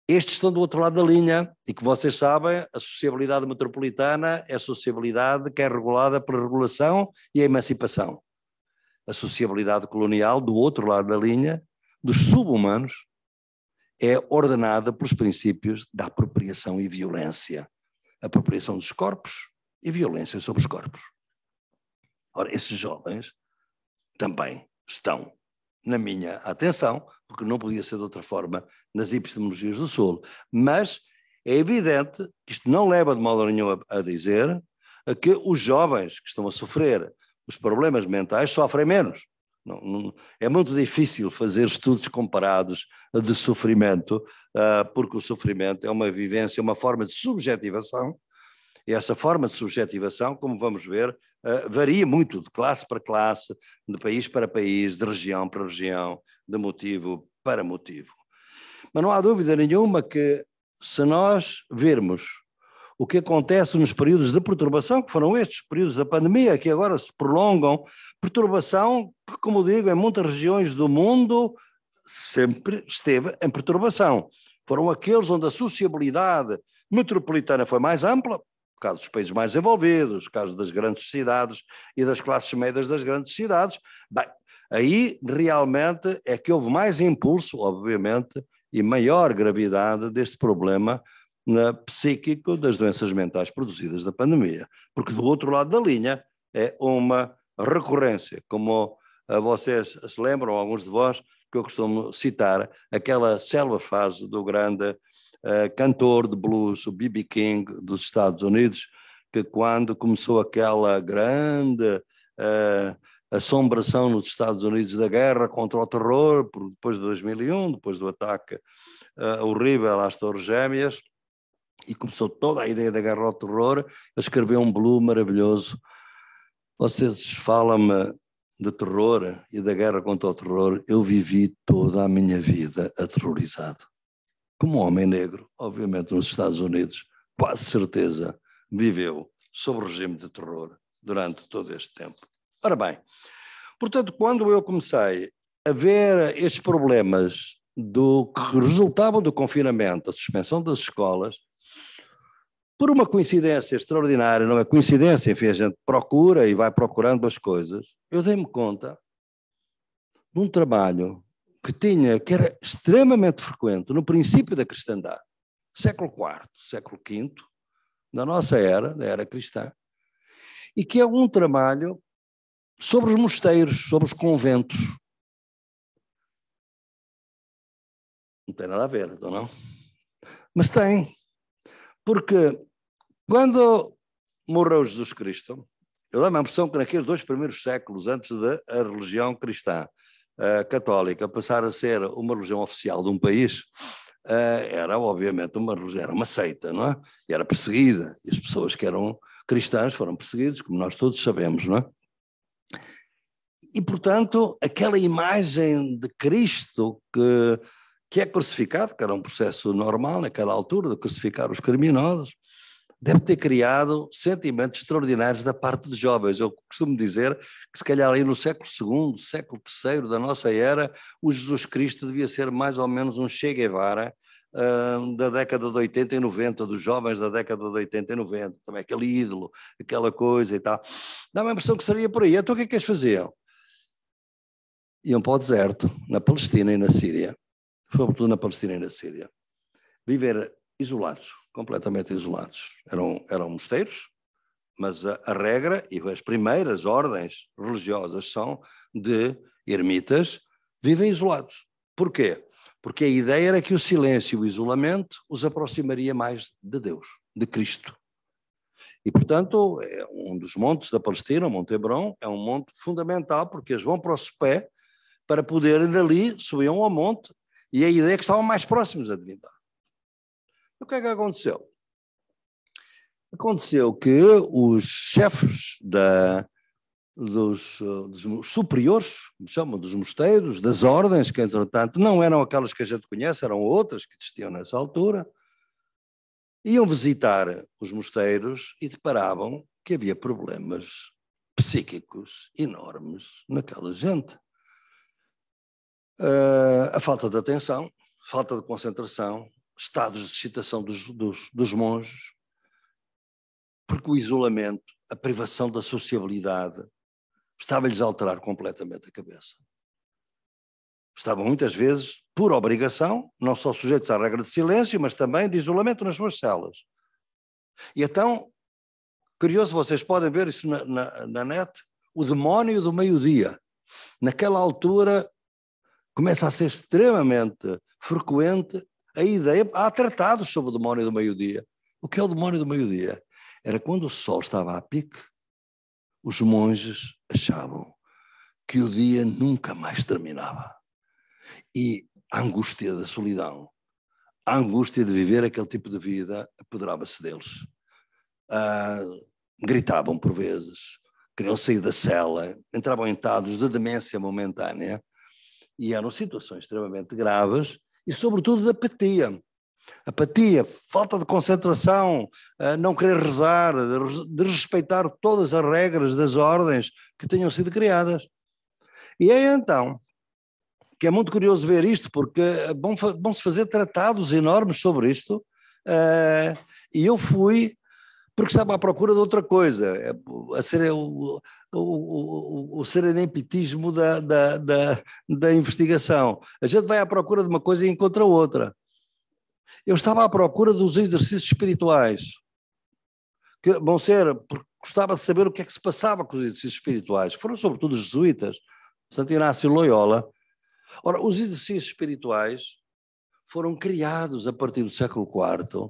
estes estão do outro lado da linha e que vocês sabem, a sociabilidade metropolitana é a sociabilidade que é regulada pela regulação e a emancipação. A sociabilidade colonial, do outro lado da linha, dos subhumanos, é ordenada pelos princípios da apropriação e violência. Apropriação dos corpos e violência sobre os corpos. Ora, esses jovens também estão na minha atenção porque não podia ser de outra forma nas epistemologias do Sul. Mas é evidente que isto não leva de modo nenhum a, a dizer a que os jovens que estão a sofrer os problemas mentais sofrem menos. Não, não, é muito difícil fazer estudos comparados de sofrimento, uh, porque o sofrimento é uma vivência, uma forma de subjetivação e essa forma de subjetivação, como vamos ver, eh, varia muito de classe para classe, de país para país, de região para região, de motivo para motivo. Mas não há dúvida nenhuma que se nós virmos o que acontece nos períodos de perturbação, que foram estes períodos da pandemia, que agora se prolongam, perturbação que, como digo, em muitas regiões do mundo sempre esteve em perturbação. Foram aqueles onde a sociabilidade metropolitana foi mais ampla, no caso dos países mais desenvolvidos, no caso das grandes cidades e das classes médias das grandes cidades. Bem, aí realmente é que houve mais impulso, obviamente, e maior gravidade deste problema né, psíquico das doenças mentais produzidas da pandemia. Porque do outro lado da linha é uma recorrência, como eh, vocês se lembram, alguns de vós, que eu costumo citar, aquela célula fase do grande eh, cantor de blues, o B.B. King dos Estados Unidos, que quando começou aquela grande uh, assombração nos Estados Unidos da guerra contra o terror, depois de 2001, depois do ataque uh, horrível às Torres Gêmeas, e começou toda a ideia da guerra ao terror, escreveu um blues maravilhoso. Vocês falam-me de terror e da guerra contra o terror, eu vivi toda a minha vida aterrorizado como homem negro, obviamente nos Estados Unidos, quase certeza, viveu sob o regime de terror durante todo este tempo. Ora bem, portanto, quando eu comecei a ver estes problemas do que resultavam do confinamento, a suspensão das escolas, por uma coincidência extraordinária, não é coincidência, enfim, a gente procura e vai procurando as coisas, eu dei-me conta de um trabalho que tinha, que era extremamente frequente no princípio da cristandade, século IV, século V, da nossa era, da era cristã, e que é um trabalho sobre os mosteiros, sobre os conventos. Não tem nada a ver, então não? Mas tem, porque quando morreu Jesus Cristo, eu dá-me a impressão que naqueles dois primeiros séculos antes da religião cristã eh, católica passar a ser uma religião oficial de um país, eh, era obviamente uma era uma seita, não é? E era perseguida. E as pessoas que eram cristãs foram perseguidas, como nós todos sabemos, não é? E portanto, aquela imagem de Cristo que que é crucificado, que era um processo normal naquela altura de crucificar os criminosos, deve ter criado sentimentos extraordinários da parte dos jovens. Eu costumo dizer que, se calhar, aí no século II, século III da nossa era, o Jesus Cristo devia ser mais ou menos um Che Guevara uh, da década de 80 e 90, dos jovens da década de 80 e 90, também aquele ídolo, aquela coisa e tal. Dá-me a impressão que seria por aí. Então o que é que eles faziam? Iam para o deserto, na Palestina e na Síria, sobretudo na Palestina e na Síria, viver isolados completamente isolados. Eram, eram mosteiros, mas a, a regra e as primeiras ordens religiosas são de ermitas, vivem isolados. Porquê? Porque a ideia era que o silêncio e o isolamento os aproximaria mais de Deus, de Cristo. E, portanto, é um dos montes da Palestina, o Monte Hebron, é um monte fundamental, porque eles vão para o sopé para poderem dali, subiam ao monte, e é a ideia é que estavam mais próximos da divindade. E o que é que aconteceu? Aconteceu que os chefes da, dos, dos, superiores, como chamam, dos mosteiros, das ordens, que entretanto não eram aquelas que a gente conhece, eram outras que existiam nessa altura, iam visitar os mosteiros e deparavam que havia problemas psíquicos enormes naquela gente. Uh, a falta de atenção, falta de concentração, estados de excitação dos, dos, dos monges, porque o isolamento, a privação da sociabilidade, estava-lhes a alterar completamente a cabeça. Estavam muitas vezes, por obrigação, não só sujeitos à regra de silêncio, mas também de isolamento nas suas celas. E então, curioso, vocês podem ver isso na, na, na net, o demónio do meio-dia. Naquela altura, começa a ser extremamente frequente a ideia. Há tratados sobre o demónio do meio-dia. O que é o demónio do meio-dia? Era quando o sol estava a pique, os monges achavam que o dia nunca mais terminava. E a angústia da solidão, a angústia de viver aquele tipo de vida, apoderava-se deles. Ah, gritavam por vezes, queriam sair da cela, entravam em estados de demência momentânea e eram situações extremamente graves e, sobretudo, de apatia. Apatia, falta de concentração, eh, não querer rezar, de respeitar todas as regras das ordens que tenham sido criadas. E é então que é muito curioso ver isto, porque eh, vão-se fazer tratados enormes sobre isto, eh, e eu fui porque estava à procura de outra coisa, é, a ser, o, o, o, o da, da, da, da investigação. A gente vai à procura de uma coisa e encontra outra. Eu estava à procura dos exercícios espirituais, que vão ser, gostava de saber o que é que se passava com os exercícios espirituais. Foram sobretudo os jesuítas, Santo Inácio Loyola. Ora, os exercícios espirituais foram criados a partir do século IV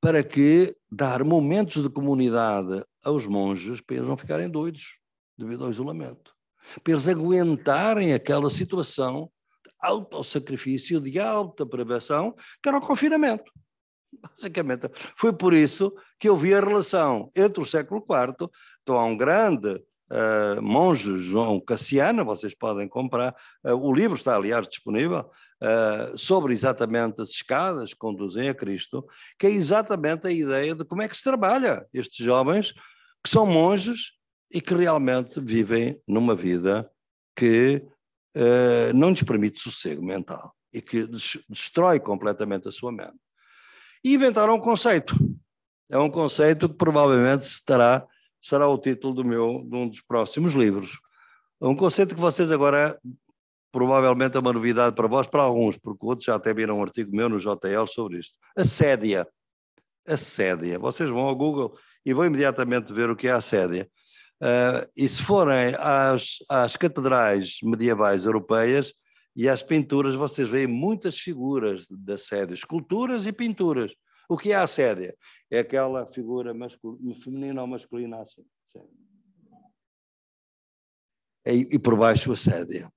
para que dar momentos de comunidade aos monges para eles não ficarem doidos devido ao isolamento, para eles aguentarem aquela situação de alto sacrifício de alta privação, que era o confinamento. Basicamente, foi por isso que eu vi a relação entre o século IV, então há um grande uh, monge João Cassiano, vocês podem comprar, uh, o livro está aliás disponível, uh, sobre exatamente as escadas que conduzem a Cristo, que é exatamente a ideia de como é que se trabalha estes jovens que são monges e que realmente vivem numa vida que não lhes permite sossego mental e que des destrói completamente a sua mente. E inventaram um conceito. É um conceito que provavelmente se terá será o título do meu, de um dos próximos livros. Um conceito que vocês agora, provavelmente é uma novidade para vós, para alguns, porque outros já até viram um artigo meu no JL sobre isto. Assédia. Assédia. Vocês vão ao Google e vão imediatamente ver o que é assédia. Uh, e se forem às, às catedrais medievais europeias e às pinturas, vocês veem muitas figuras de assédio, esculturas e pinturas. O que é a assédia? é aquela figura masculina, feminina ou masculina assim. É, e por baixo a assédio.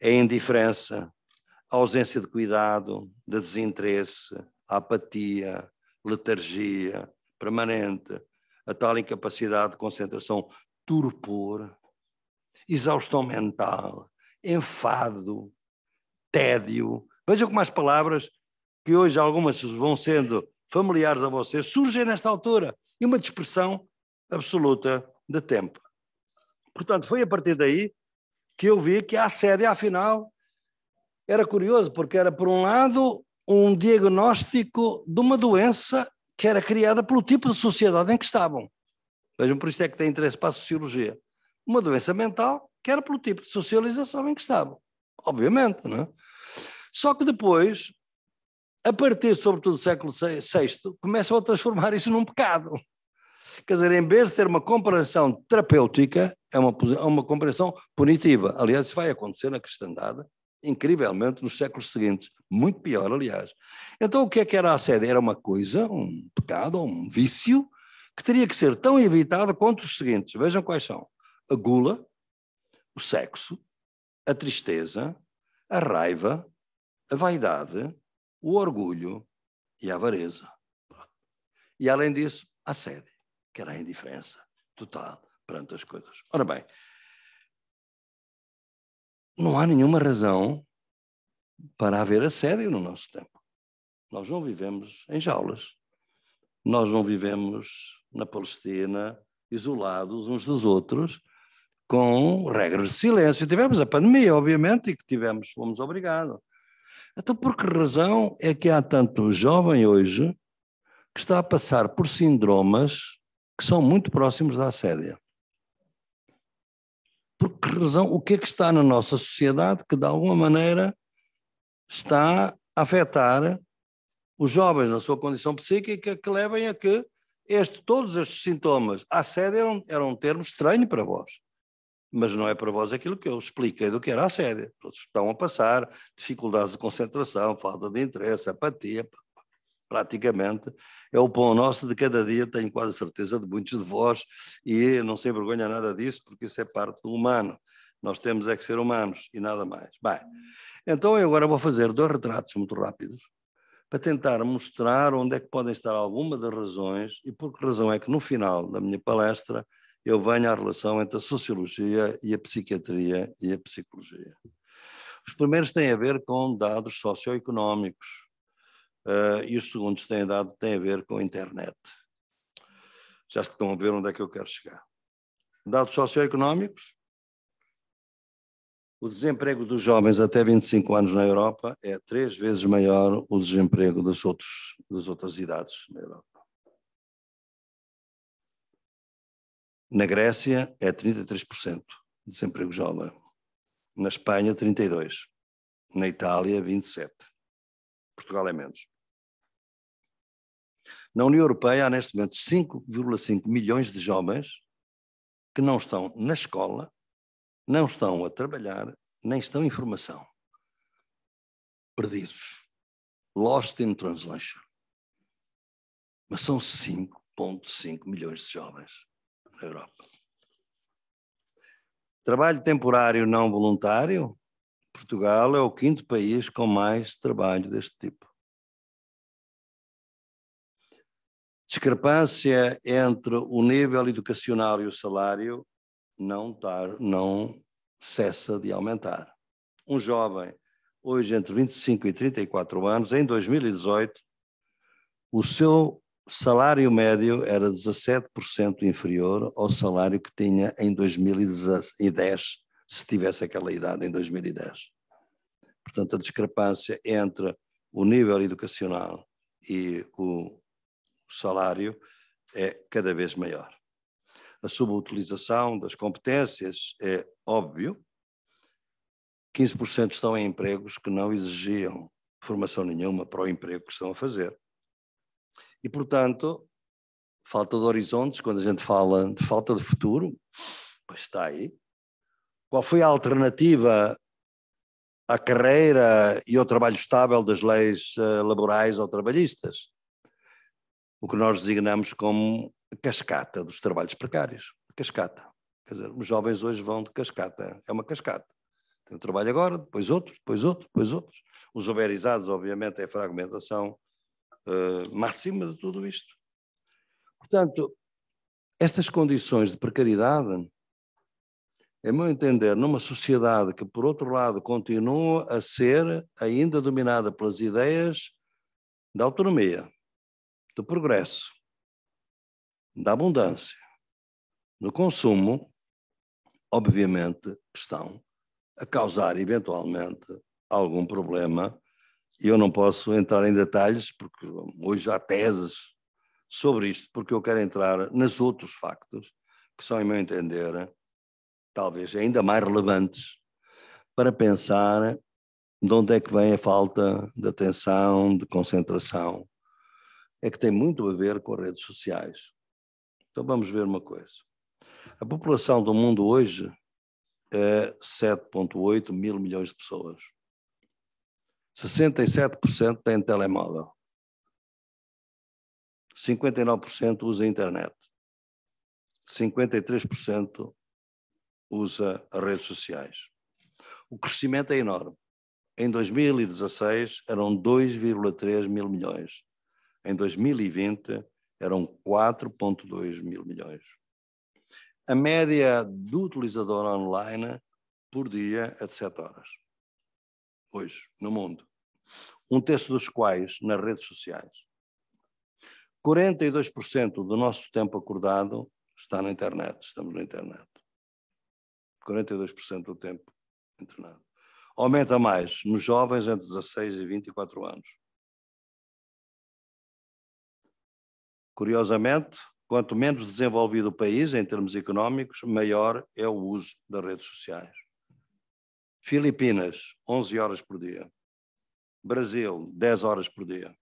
É a indiferença, a ausência de cuidado, de desinteresse, a apatia, letargia permanente, a tal incapacidade de concentração, torpor, exaustão mental, enfado, tédio. Vejam como as palavras que hoje algumas vão sendo familiares a vocês, surgem nesta altura e uma dispersão absoluta de tempo. Portanto, foi a partir daí que eu vi que a sede, afinal, era curioso, porque era, por um lado, um diagnóstico de uma doença que era criada pelo tipo de sociedade em que estavam. Vejam, por isso é que tem interesse para a sociologia. Uma doença mental que era pelo tipo de socialização em que estavam. Obviamente, não é? Só que depois a partir, sobretudo, do século VI, começam a transformar isso num pecado. Quer dizer, em vez de ter uma comparação terapêutica, é uma, é uma comparação punitiva. Aliás, isso vai acontecer na cristandade, incrivelmente, nos séculos seguintes. Muito pior, aliás. Então, o que é que era a sede? Era uma coisa, um pecado, um vício, que teria que ser tão evitado quanto os seguintes. Vejam quais são: a gula, o sexo, a tristeza, a raiva, a vaidade, o orgulho e a avareza. E, além disso, a sede, que era a indiferença total perante as coisas. Ora bem, não há nenhuma razão para haver assédio no nosso tempo. Nós não vivemos em jaulas. Nós não vivemos na Palestina, isolados uns dos outros, com regras de silêncio. Tivemos a pandemia, obviamente, e que tivemos, fomos obrigados então, por que razão é que há tanto jovem hoje que está a passar por síndromes que são muito próximos da assédia? Por que razão, o que é que está na nossa sociedade que, de alguma maneira, está a afetar os jovens na sua condição psíquica que levem a que este, todos estes sintomas, assédio era um, era um termo estranho para vós mas não é para vós aquilo que eu expliquei do que era a séria. Todos estão a passar dificuldades de concentração, falta de interesse, apatia, praticamente. É o pão nosso de cada dia, tenho quase certeza de muitos de vós, e não se envergonha nada disso, porque isso é parte do humano. Nós temos é que ser humanos e nada mais. Bem, então eu agora vou fazer dois retratos muito rápidos para tentar mostrar onde é que podem estar algumas das razões e por que razão é que no final da minha palestra eu venho à relação entre a sociologia e a psiquiatria e a psicologia. Os primeiros têm a ver com dados socioeconómicos uh, e os segundos têm, dado, têm a ver com a internet. Já estão a ver onde é que eu quero chegar. Dados socioeconómicos, o desemprego dos jovens até 25 anos na Europa é três vezes maior o desemprego das, outros, das outras idades na Europa. Na Grécia é 33% de desemprego jovem. Na Espanha, 32%. Na Itália, 27%. Portugal é menos. Na União Europeia há neste momento 5,5 milhões de jovens que não estão na escola, não estão a trabalhar, nem estão em formação. Perdidos. Lost in translation. Mas são 5,5 milhões de jovens na Europa. Trabalho temporário não voluntário, Portugal é o quinto país com mais trabalho deste tipo. Discrepância entre o nível educacional e o salário não, tar, tá, não cessa de aumentar. Um jovem, hoje entre 25 e 34 anos, em 2018, o seu o salário médio era 17% inferior ao salário que tinha em 2010, se tivesse aquela idade em 2010. Portanto, a discrepância entre o nível educacional e o salário é cada vez maior. A subutilização das competências é óbvio. 15% estão em empregos que não exigiam formação nenhuma para o emprego que estão a fazer. E, portanto, falta de horizontes, quando a gente fala de falta de futuro, pois está aí. Qual foi a alternativa à carreira e ao trabalho estável das leis eh, laborais ou trabalhistas? O que nós designamos como a cascata dos trabalhos precários. Cascata. Quer dizer, os jovens hoje vão de cascata. É uma cascata. Tem um trabalho agora, depois outro, depois outro, depois outros. Os uberizados, obviamente, é a fragmentação uh, máxima de tudo isto. Portanto, estas condições de precariedade, é meu entender, numa sociedade que, por outro lado, continua a ser ainda dominada pelas ideias da autonomia, do progresso, da abundância, do consumo, obviamente, estão a causar eventualmente algum problema e eu não posso entrar em detalhes, porque hoje há teses sobre isto, porque eu quero entrar nos outros factos, que são, em meu entender, talvez ainda mais relevantes, para pensar de onde é que vem a falta de atenção, de concentração. É que tem muito a ver com as redes sociais. Então vamos ver uma coisa. A população do mundo hoje é 7,8 mil milhões de pessoas. 67% têm telemóvel. 59% usa internet. 53% usa redes sociais. O crescimento é enorme. Em 2016 eram 2,3 mil milhões. Em 2020 eram 4,2 mil milhões. A média do utilizador online por dia é de 7 horas hoje no mundo, um terço dos quais nas redes sociais. 42% do nosso tempo acordado está na internet, estamos na internet. 42% do tempo internado. Aumenta mais nos jovens entre 16 e 24 anos. Curiosamente, quanto menos desenvolvido o país em termos económicos, maior é o uso das redes sociais. Filipinas, 11 horas por dia. Brasil, 10 horas por dia.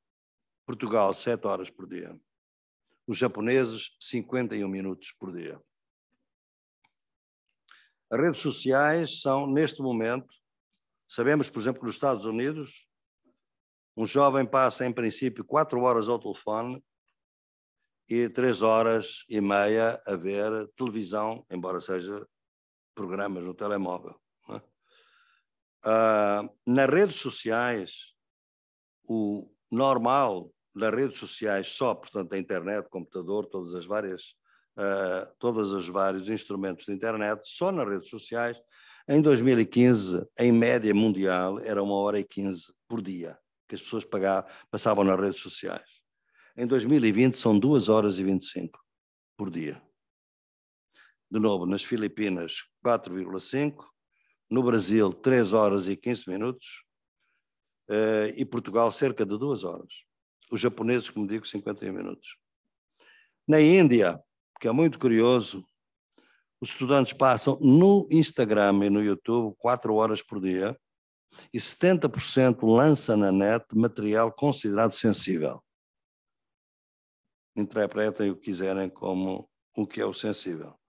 Portugal, 7 horas por dia. Os japoneses, 51 minutos por dia. As redes sociais são, neste momento, sabemos, por exemplo, que nos Estados Unidos, um jovem passa, em princípio, 4 horas ao telefone e três horas e meia a ver televisão, embora seja programas no telemóvel. Uh, nas redes sociais, o normal das redes sociais só, portanto, a internet, computador, todas as várias, uh, ah, todos os vários instrumentos de internet, só nas redes sociais, em 2015, em média mundial, era uma hora e quinze por dia que as pessoas pagavam, passavam nas redes sociais. Em 2020 são duas horas e 25 por dia. De novo, nas Filipinas, 4,5, no Brasil 3 horas e 15 minutos uh, e Portugal cerca de 2 horas. Os japoneses, como digo, 51 minutos. Na Índia, que é muito curioso, os estudantes passam no Instagram e no YouTube 4 horas por dia e 70% lança na net material considerado sensível. Interpretem o que quiserem como o que é o sensível.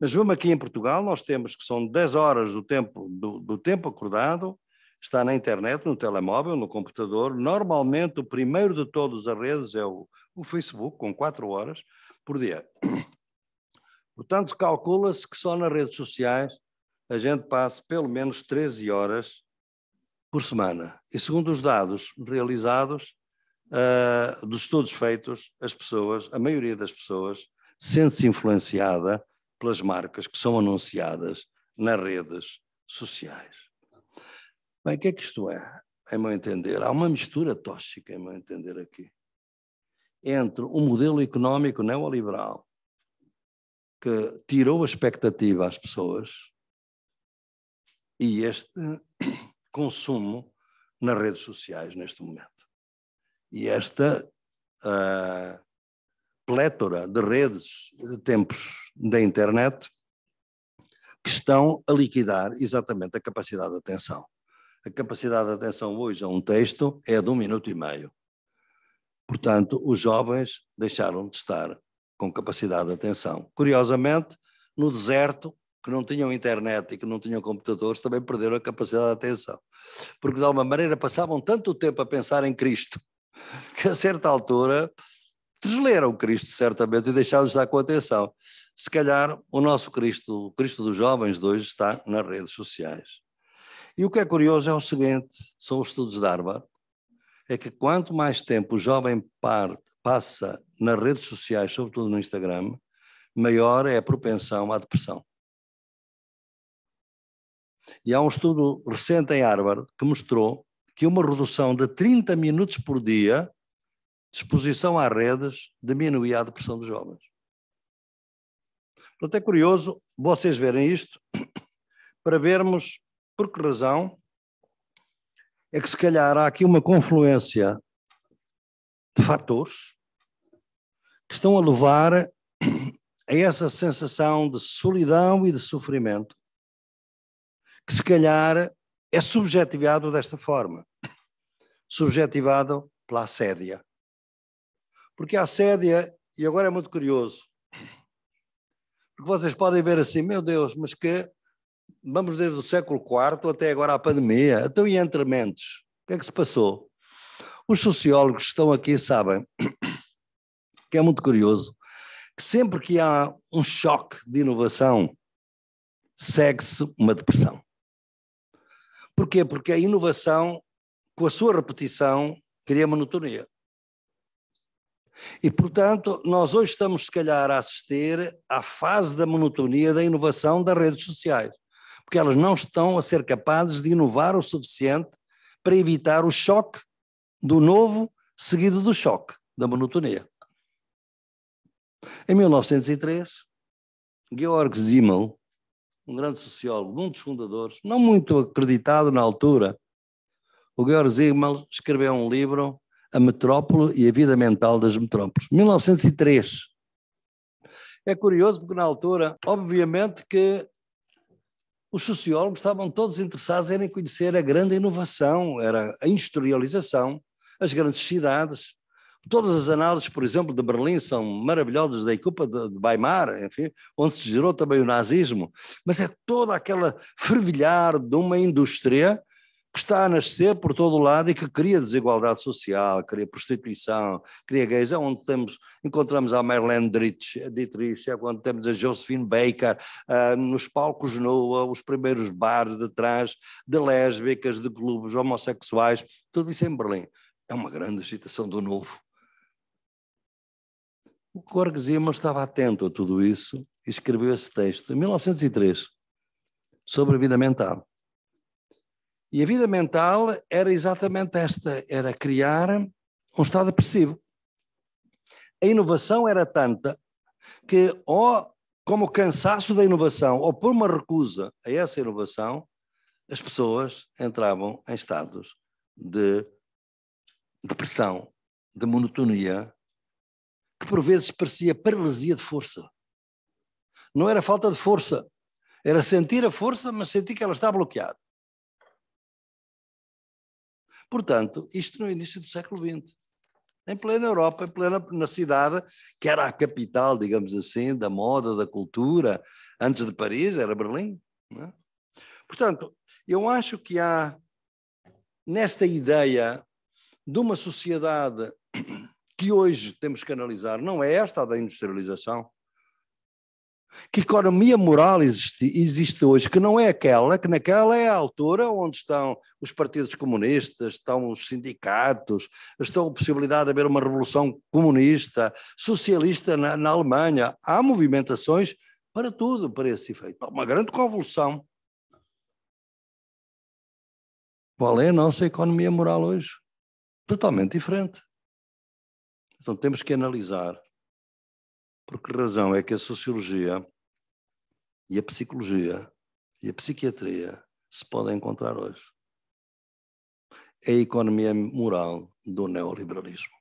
Mas mesmo aqui em Portugal, nós temos que são 10 horas do tempo, do, do tempo acordado, está na internet, no telemóvel, no computador. Normalmente, o primeiro de todos as redes é o, o Facebook, com 4 horas por dia. (coughs) Portanto, calcula-se que só nas redes sociais a gente passa pelo menos 13 horas por semana. E segundo os dados realizados, uh, dos estudos feitos, as pessoas, a maioria das pessoas, sente-se influenciada pelas marcas que são anunciadas nas redes sociais. Bem, o que é que isto é, em meu entender? Há uma mistura tóxica, em meu entender, aqui, entre um modelo económico neoliberal que tirou a expectativa às pessoas e este (coughs) consumo nas redes sociais neste momento. E esta uh, plétora de redes de tempos da internet que estão a liquidar exatamente a capacidade de atenção. A capacidade de atenção hoje a um texto é de um minuto e meio. Portanto, os jovens deixaram de estar com capacidade de atenção. Curiosamente, no deserto, que não tinham internet e que não tinham computadores, também perderam a capacidade de atenção. Porque, de alguma maneira, passavam tanto tempo a pensar em Cristo (laughs) que, a certa altura, desleram Cristo, certamente, e deixaram de estar com atenção. Se calhar o nosso Cristo, o Cristo dos jovens de hoje, está nas redes sociais. E o que é curioso é o seguinte: são os estudos de Harvard, é que quanto mais tempo o jovem parte, passa nas redes sociais, sobretudo no Instagram, maior é a propensão à depressão. E há um estudo recente em Harvard que mostrou que uma redução de 30 minutos por dia disposição a redes diminuía a depressão dos jovens. Portanto, é curioso vocês verem isto (coughs) para vermos por que razão é que se calhar há aqui uma confluência de fatores que estão a levar (coughs) a essa sensação de solidão e de sofrimento que se calhar é subjetivado desta forma, subjetivado pela assédia. Porque a sede, e agora é muito curioso, porque vocês podem ver assim, meu Deus, mas que vamos desde o século IV até agora à pandemia, então e entre mentes? O que é que se passou? Os sociólogos que estão aqui sabem (coughs) que é muito curioso que sempre que há um choque de inovação, segue-se uma depressão. Porquê? Porque a inovação, com a sua repetição, cria monotonia. E, portanto, nós hoje estamos, se calhar, a assistir à fase da monotonia da inovação das redes sociais, porque elas não estão a ser capazes de inovar o suficiente para evitar o choque do novo seguido do choque da monotonia. Em 1903, Georg Simmel, um grande sociólogo, um dos fundadores, não muito acreditado na altura, o Georg Simmel escreveu um livro a metrópole e a vida mental das metrópoles. 1903. É curioso porque na altura, obviamente que os sociólogos estavam todos interessados em conhecer a grande inovação, era a industrialização, as grandes cidades. Todas as análises, por exemplo, de Berlim são maravilhosas, da equipa de Weimar, enfim, onde se gerou também o nazismo. Mas é toda aquela fervilhar de uma indústria que está a nascer por todo o lado e que cria desigualdade social, cria prostituição, cria gays, é onde temos, encontramos a Marilyn Dietrich, é onde temos a Josephine Baker, ah, nos palcos nua, os primeiros bares de trás, de lésbicas, de clubes homossexuais, tudo isso em Berlim. É uma grande agitação do novo. O Gorges estava atento a tudo isso e escreveu esse texto em 1903 sobre a vida mental. E a vida mental era exatamente esta: era criar um estado depressivo. A inovação era tanta que, ou como cansaço da inovação, ou por uma recusa a essa inovação, as pessoas entravam em estados de depressão, de monotonia, que por vezes parecia paralisia de força. Não era falta de força, era sentir a força, mas sentir que ela está bloqueada. Portanto, isto no início do século XX. Em plena Europa, em plena na cidade, que era a capital, digamos assim, da moda, da cultura, antes de Paris, era Berlim. É? Portanto, eu acho que há nesta ideia de uma sociedade que hoje temos que analisar, não é esta a da industrialização, que economia moral existe, existe hoje, que não é aquela, que naquela é a altura onde estão os partidos comunistas, estão os sindicatos, estão a possibilidade de haver uma revolução comunista, socialista na, na Alemanha. Há movimentações para tudo, para esse efeito. Uma grande convulsão. Qual é a nossa economia moral hoje? Totalmente diferente. Então temos que analisar por que razão é que a sociologia e a psicologia e a psiquiatria se podem encontrar hoje? É a economia moral do neoliberalismo.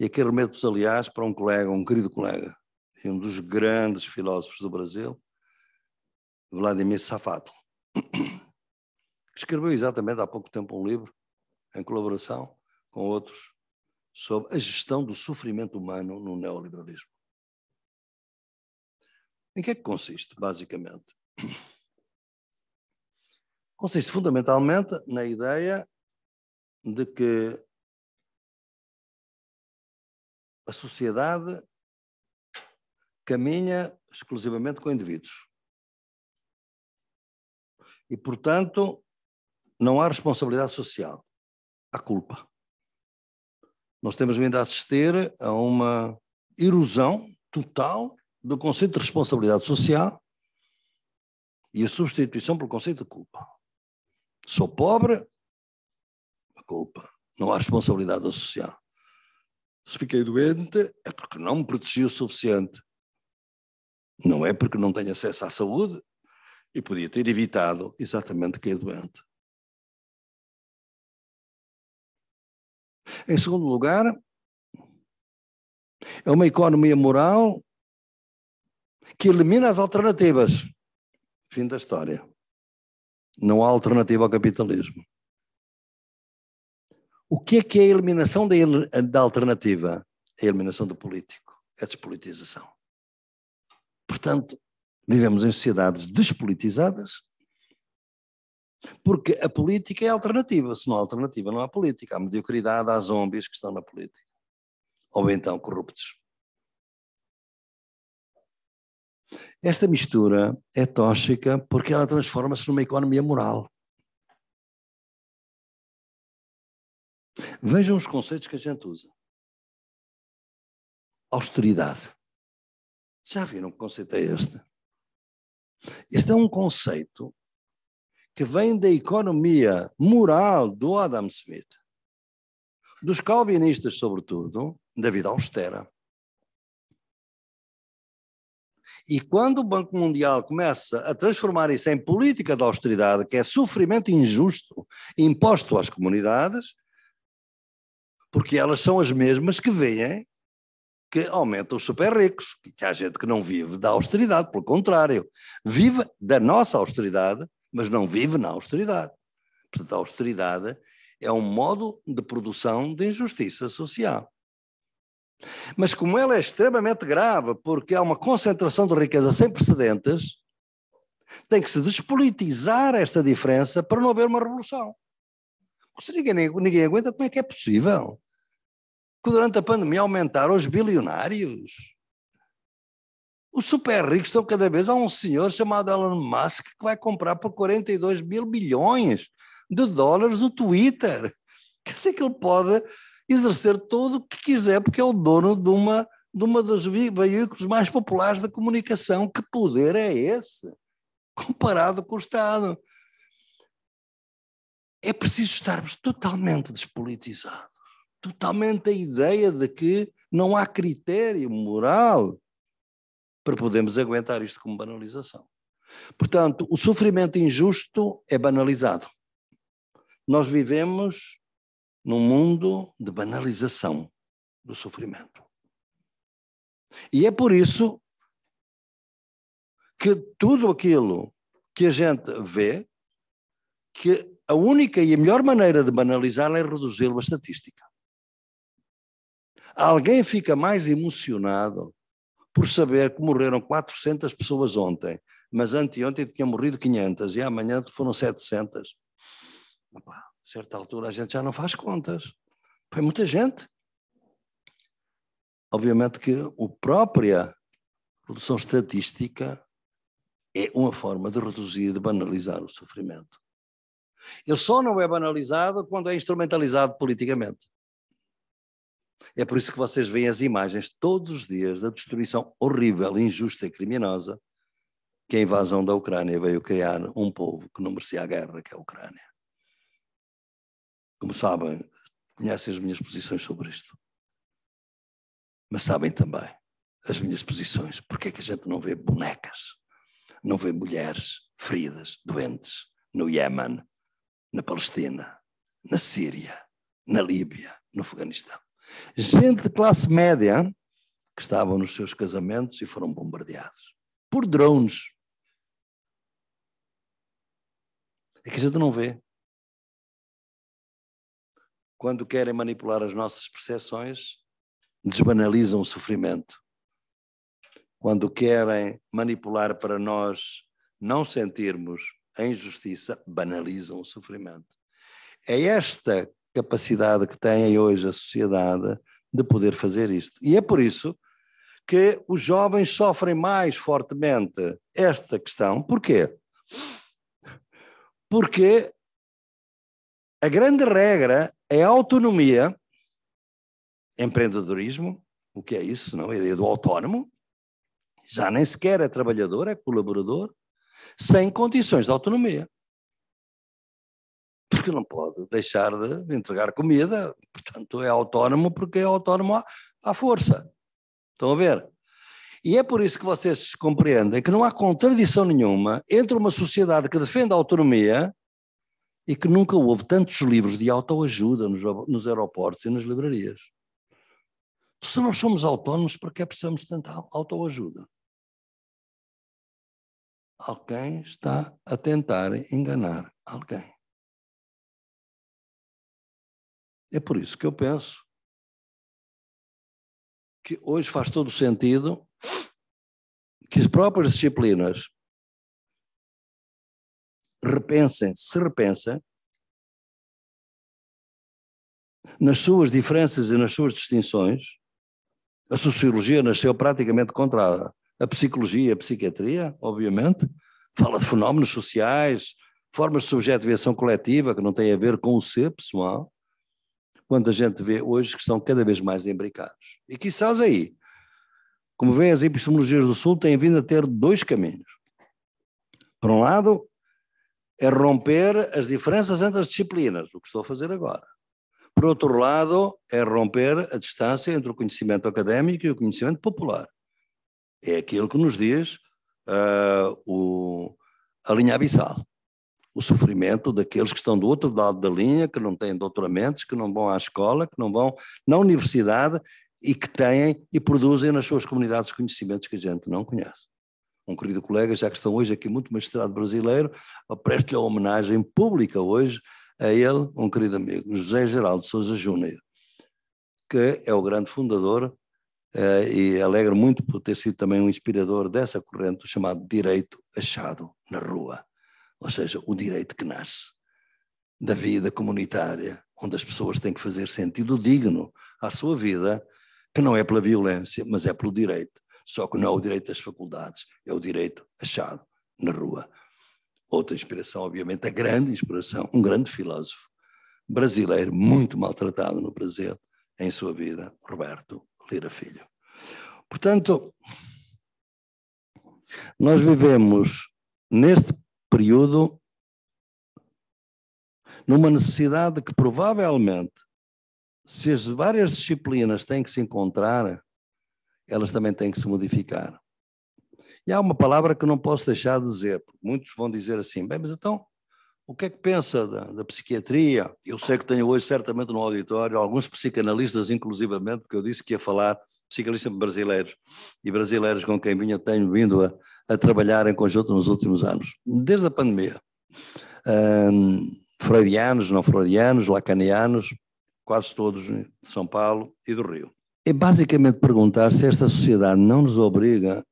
E aqui remeto-vos, aliás, para um colega, um querido colega, e um dos grandes filósofos do Brasil, Vladimir Safato, que escreveu exatamente há pouco tempo um livro, em colaboração com outros sobre a gestão do sofrimento humano no neoliberalismo. Em que é que consiste, basicamente? Consiste fundamentalmente na ideia de que a sociedade caminha exclusivamente com indivíduos. E, portanto, não há responsabilidade social, há culpa. Nós temos vindo a assistir a uma erosão total do conceito de responsabilidade social e a substituição pelo conceito de culpa. Sou pobre, a culpa. Não há responsabilidade social. Se fiquei doente, é porque não me protegi o suficiente. Não é porque não tenho acesso à saúde e podia ter evitado exatamente cair é doente. Em segundo lugar, é uma economia moral que elimina as alternativas. Fim da história. Não há alternativa ao capitalismo. O que é que é a eliminação da, da alternativa? É a eliminação do político, é a despolitização. Portanto, vivemos em sociedades despolitizadas porque a política é alternativa. Se não há alternativa, não há política. Há mediocridade, há zombies que estão na política. Ou então corruptos. Esta mistura é tóxica porque ela transforma-se numa economia moral. Vejam os conceitos que a gente usa. Austeridade. Já viram que conceito é este? Este é um conceito que vem da economia moral do Adam Smith, dos calvinistas, sobretudo, da vida austera. E quando o Banco Mundial começa a transformar isso em política de austeridade, que é sofrimento injusto imposto às comunidades, porque elas são as mesmas que veem que aumentam os super ricos, que há gente que não vive da austeridade, pelo contrário, vive da nossa austeridade mas não vive na austeridade. Portanto, a austeridade é um modo de produção de injustiça social. Mas como ela é extremamente grave, porque há uma concentração de riqueza sem precedentes, tem que se despolitizar esta diferença para não haver uma revolução. Porque se ninguém, ninguém aguenta, como é que é possível? Que durante a pandemia aumentaram os bilionários. Os super ricos estão cada vez a um senhor chamado Elon Musk que vai comprar por 42 mil bilhões de dólares o Twitter. (laughs) Quer dizer que ele pode exercer todo o que quiser, porque é o dono de uma, de uma dos veículos mais populares da comunicação. Que poder é esse? (laughs) Comparado com o Estado. É preciso estarmos totalmente despolitizados totalmente a ideia de que não há critério moral para podermos aguentar isto como banalização. Portanto, o sofrimento injusto é banalizado. Nós vivemos num mundo de banalização do sofrimento. E é por isso que tudo aquilo que a gente vê, que a única e a melhor maneira de banalizar é reduzi-lo à estatística. Alguém fica mais emocionado por saber que morreram 400 pessoas ontem, mas anteontem tinha morrido 500 e amanhã foram 700. Opa, a certa altura a gente já não faz contas. Foi muita gente. Obviamente que a própria produção estatística é uma forma de reduzir, de banalizar o sofrimento. Ele só não é banalizado quando é instrumentalizado politicamente. É por isso que vocês veem as imagens todos os dias da destruição horrível, injusta e criminosa que a invasão da Ucrânia veio criar um povo que não merecia a guerra, que é a Ucrânia. Como sabem, conhecem as minhas posições sobre isto. Mas sabem também as minhas posições. Porque é que a gente não vê bonecas, não vê mulheres feridas, doentes, no Iémen, na Palestina, na Síria, na Líbia, no Afeganistão? Gente de classe média que estavam nos seus casamentos e foram bombardeados por drones. É que a gente não vê. Quando querem manipular as nossas percepções, desbanalizam o sofrimento. Quando querem manipular para nós não sentirmos a injustiça, banalizam o sofrimento. É esta capacidade que tem hoje a sociedade de poder fazer isto. E é por isso que os jovens sofrem mais fortemente esta questão. Porquê? Porque a grande regra é a autonomia, empreendedorismo, o que é isso, não? A ideia do autónomo, já nem sequer é trabalhador, é colaborador, sem condições de autonomia que não pode deixar de, de entregar comida, portanto é autónomo porque é autónomo à, à força. Estão a ver? E é por isso que vocês compreendem que não há contradição nenhuma entre uma sociedade que defende a autonomia e que nunca houve tantos livros de autoajuda nos, nos aeroportos e nas livrarias. Então, se nós somos autónomos, por é que precisamos de tanta autoajuda? Alguém está a tentar enganar alguém. É por isso que eu penso que hoje faz todo sentido que as próprias disciplinas repensem, se repensem, nas suas diferenças e nas suas distinções. A sociologia nasceu praticamente contra a, psicologia e a psiquiatria, obviamente. Fala de fenómenos sociais, formas de subjetivação coletiva que não têm a ver com o ser pessoal quando a gente vê hoje que estão cada vez mais embricados. E quiçás aí, como vêem, as epistemologias do Sul têm vindo a ter dois caminhos. Por um lado, é romper as diferenças entre as disciplinas, o que estou a fazer agora. Por outro lado, é romper a distância entre o conhecimento académico e o conhecimento popular. É aquilo que nos diz uh, o, a linha abissal o sofrimento daqueles que estão do outro lado da linha, que não têm doutoramentos, que não vão à escola, que não vão na universidade e que têm e produzem nas suas comunidades conhecimentos que a gente não conhece. Um querido colega, já que estão hoje aqui muito magistrado brasileiro, presto-lhe a homenagem pública hoje a ele, um querido amigo, José Geraldo Souza Júnior, que é o grande fundador eh, e alegro muito por ter sido também um inspirador dessa corrente, chamado Direito Achado na Rua. Ou seja, o direito que nasce da vida comunitária, onde as pessoas têm que fazer sentido digno à sua vida, que não é pela violência, mas é pelo direito. Só que não é o direito das faculdades, é o direito achado na rua. Outra inspiração, obviamente, a grande inspiração, um grande filósofo brasileiro, muito maltratado no Brasil, em sua vida, Roberto Lira Filho. Portanto, nós vivemos neste período numa necessidade que provavelmente, se as várias disciplinas têm que se encontrar, elas também têm que se modificar. E há uma palavra que não posso deixar de dizer. Muitos vão dizer assim, bem, mas então, o que é que pensa da, da psiquiatria? Eu sei que tenho hoje, certamente, no auditório, alguns psicanalistas, inclusivamente, porque eu disse que ia falar psicanalistas brasileiros e brasileiros com quem vinha, tenho vindo a, a, trabalhar em conjunto nos últimos anos, desde a pandemia. Um, freudianos, não freudianos, lacanianos, quase todos de São Paulo e do Rio. É basicamente perguntar se esta sociedade não nos obriga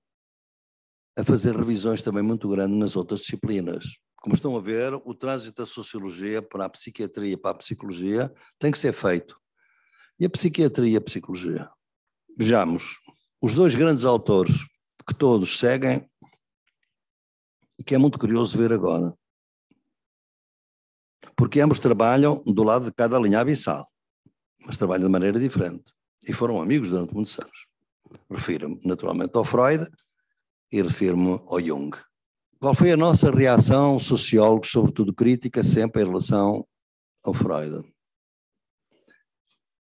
a fazer revisões também muito grandes nas outras disciplinas. Como estão a ver, o trânsito da sociologia para a psiquiatria, para a psicologia, tem que ser feito. E a psiquiatria e a psicologia? vejamos, os dois grandes autores que todos seguem e que é muito curioso ver agora, porque ambos trabalham do lado de cada linha abissal, mas trabalham de maneira diferente e foram amigos durante muitos anos. Refiro-me naturalmente ao Freud e refiro-me ao Jung. Qual foi a nossa reação, sociólogos, sobretudo crítica, sempre em relação ao Freud?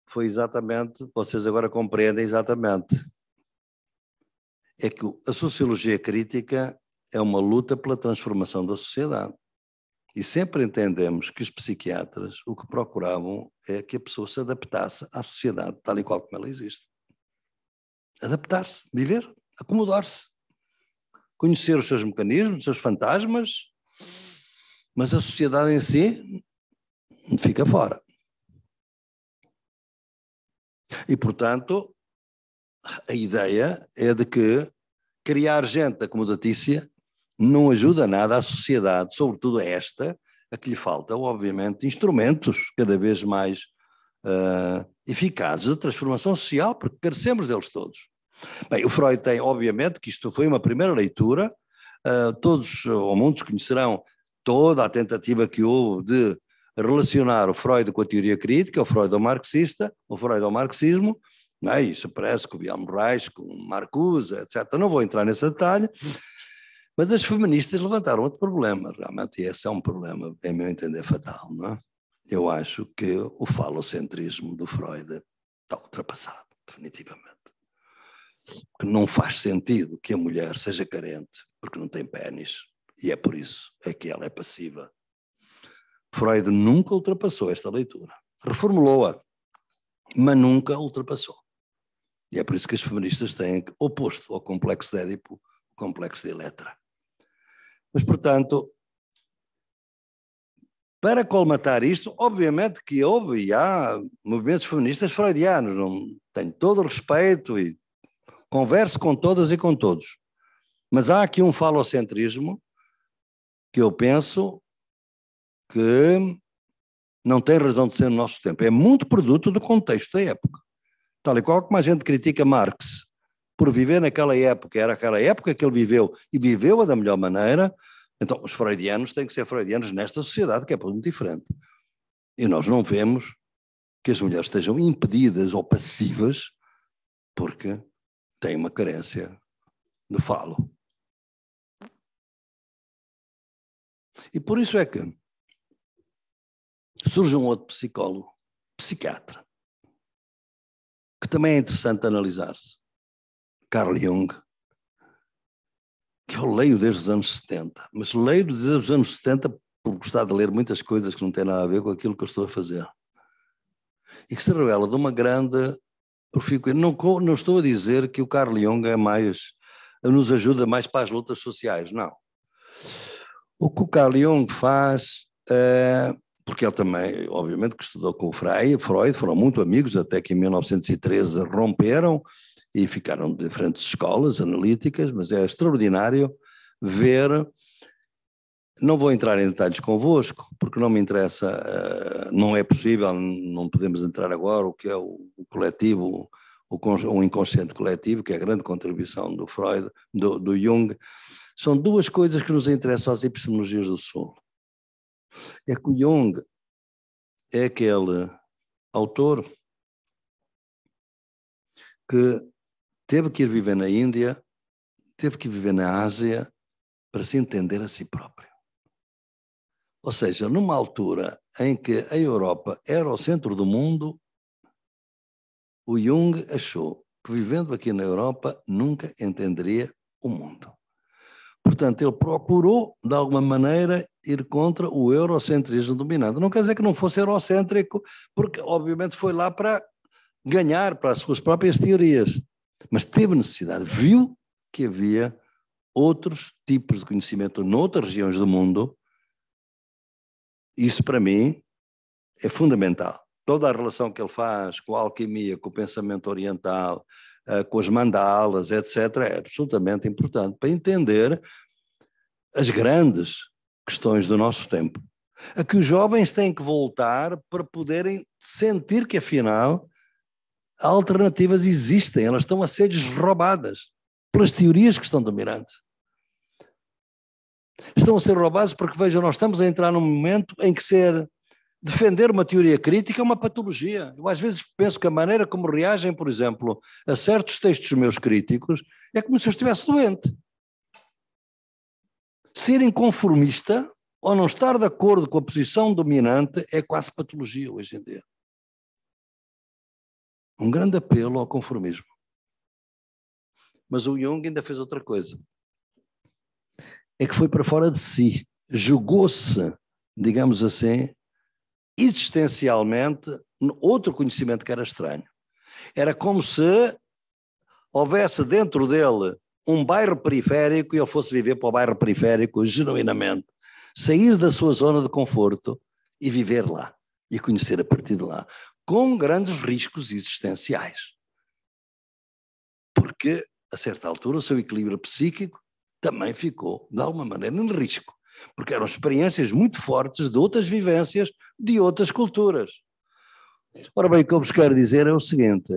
foi exatamente, vocês agora compreendem exatamente, é que a sociologia crítica é uma luta pela transformação da sociedade. E sempre entendemos que os psiquiatras o que procuravam é que a pessoa se adaptasse à sociedade tal e qual como ela existe. Adaptar-se, viver, acomodar-se, conhecer os seus mecanismos, os seus fantasmas, mas a sociedade em si fica fora. E, portanto, a ideia é de que criar gente acomodatícia não ajuda nada à sociedade, sobretudo a esta, a que lhe faltam, obviamente, instrumentos cada vez mais uh, eficazes de transformação social, porque carecemos deles todos. Bem, o Freud tem, obviamente, que isto foi uma primeira leitura, uh, todos ou muitos conhecerão toda a tentativa que houve de relacionar o Freud com a teoria crítica, o Freud ao marxista, o Freud ao marxismo, não é? isso parece com o Bial Moraes, com Marcuse, etc. Não vou entrar nesse detalhe, mas as feministas levantaram outro problema, realmente, e esse é um problema, em meu entender, fatal. Não é? Eu acho que o falocentrismo do Freud está ultrapassado, definitivamente. Que não faz sentido que a mulher seja carente porque não tem pênis, e é por isso é que ela é passiva Freud nunca ultrapassou esta leitura. Reformulou-a, mas nunca ultrapassou. E é por isso que os feministas têm oposto ao complexo de Édipo, o complexo de Eletra. Mas, portanto, para colmatar isto, obviamente que houve e há movimentos feministas freudianos, não tenho todo o respeito e converso com todas e com todos. Mas há aqui um falocentrismo que eu penso que não tem razão de ser no nosso tempo. É muito produto do contexto da época. Tal e qual como a gente critica Marx por viver naquela época, era aquela época que ele viveu e viveu-a da melhor maneira, então os freudianos têm que ser freudianos nesta sociedade que é muito diferente. E nós não vemos que as mulheres estejam impedidas ou passivas porque têm uma carência de falo. E por isso é que surge um outro psicólogo, psiquiatra, que também é interessante analisar-se, Carl Jung, que eu leio desde os anos 70, mas leio desde os anos 70 por gostar de ler muitas coisas que não têm nada a ver com aquilo que eu estou a fazer. E que se revela de uma grande não, não estou a dizer que o Carl Jung é mais, nos ajuda mais para as lutas sociais, não. O que o Carl Jung faz é, porque ele também, obviamente, que estudou com o Freud, foram muito amigos, até que em 1913 romperam e ficaram de diferentes escolas analíticas, mas é extraordinário ver. Não vou entrar em detalhes convosco, porque não me interessa, eh, não é possível, não podemos entrar agora o que é o coletivo, o inconsciente coletivo, que é a grande contribuição do Freud, do, do Jung. São duas coisas que nos interessam às epistemologias do Sul. É que o Jung é aquele autor que teve que ir viver na Índia, teve que viver na Ásia para se entender a si próprio. Ou seja, numa altura em que a Europa era o centro do mundo, o Jung achou que vivendo aqui na Europa nunca entenderia o mundo. Portanto, ele procurou, de alguma maneira, ir contra o eurocentrismo dominante. Não quer dizer que não fosse eurocêntrico, porque, obviamente, foi lá para ganhar para as suas próprias teorias. Mas teve necessidade, viu que havia outros tipos de conhecimento noutras regiões do mundo. Isso, para mim, é fundamental. Toda a relação que ele faz com a alquimia, com o pensamento oriental, eh, com as mandalas, etc., é absolutamente importante para entender as grandes questões do nosso tempo. A que os jovens têm que voltar para poderem sentir que, afinal, alternativas existem, elas estão a ser desrobadas pelas teorias que estão dominantes. Estão a ser roubadas porque, vejam, nós estamos a entrar num momento em que ser defender uma teoria crítica é uma patologia. Eu às vezes penso que a maneira como reagem, por exemplo, a certos textos meus críticos é como se eu estivesse doente. Ser inconformista ou não estar de acordo com a posição dominante é quase patologia hoje em dia. Um grande apelo ao conformismo. Mas o Jung ainda fez outra coisa. É que foi para fora de si. Jogou-se, digamos assim, existencialmente outro conhecimento que era estranho. Era como se houvesse dentro dele um bairro periférico e ele fosse viver para o bairro periférico genuinamente, sair da sua zona de conforto e viver lá e conhecer a partir de lá, com grandes riscos existenciais. Porque, a certa altura, o seu equilíbrio psíquico também ficou, de alguma maneira, em risco porque eram experiências muito fortes de outras vivências, de outras culturas. Ora bem, o que eu vos quero dizer é o seguinte: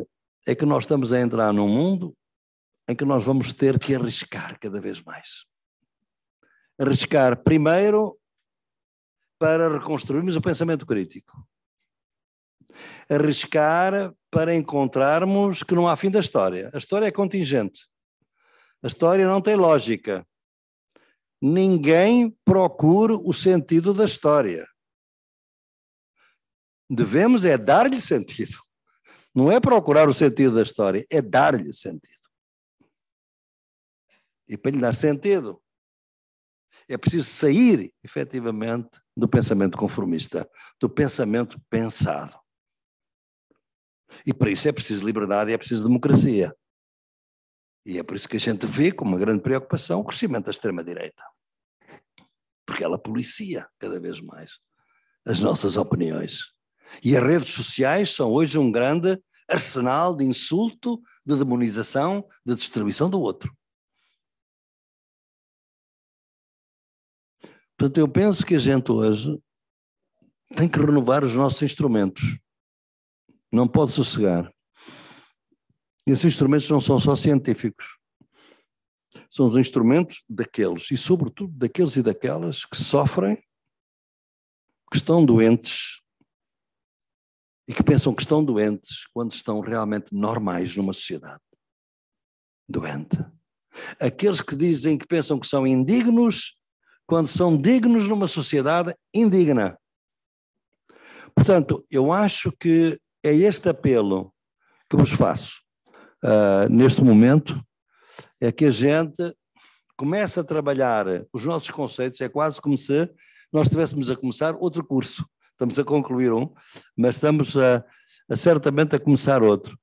é que nós estamos a entrar num mundo em que nós vamos ter que arriscar cada vez mais. Arriscar primeiro para reconstruirmos o pensamento crítico. Arriscar para encontrarmos que não há fim da história. A história é contingente. A história não tem lógica ninguém procure o sentido da história. Devemos é dar-lhe sentido. Não é procurar o sentido da história, é dar-lhe sentido. E para lhe dar sentido, é preciso sair, efetivamente, do pensamento conformista, do pensamento pensado. E para isso é preciso liberdade e é preciso democracia. E é por isso que a gente vê com uma grande preocupação o crescimento da extrema-direita. Porque ela policia cada vez mais as nossas opiniões. E as redes sociais são hoje um grande arsenal de insulto, de demonização, de distribuição do outro. Portanto, eu penso que a gente hoje tem que renovar os nossos instrumentos. Não pode sossegar esses instrumentos não são só científicos. São os instrumentos daqueles, e sobretudo daqueles e daquelas que sofrem, que estão doentes, e que pensam que estão doentes quando estão realmente normais numa sociedade doente. Aqueles que dizem que pensam que são indignos quando são dignos numa sociedade indigna. Portanto, eu acho que é este apelo que vos faço uh, neste momento é que a gente começa a trabalhar os nossos conceitos, é quase como se nós estivéssemos a começar outro curso. Estamos a concluir um, mas estamos a, a certamente a começar outro.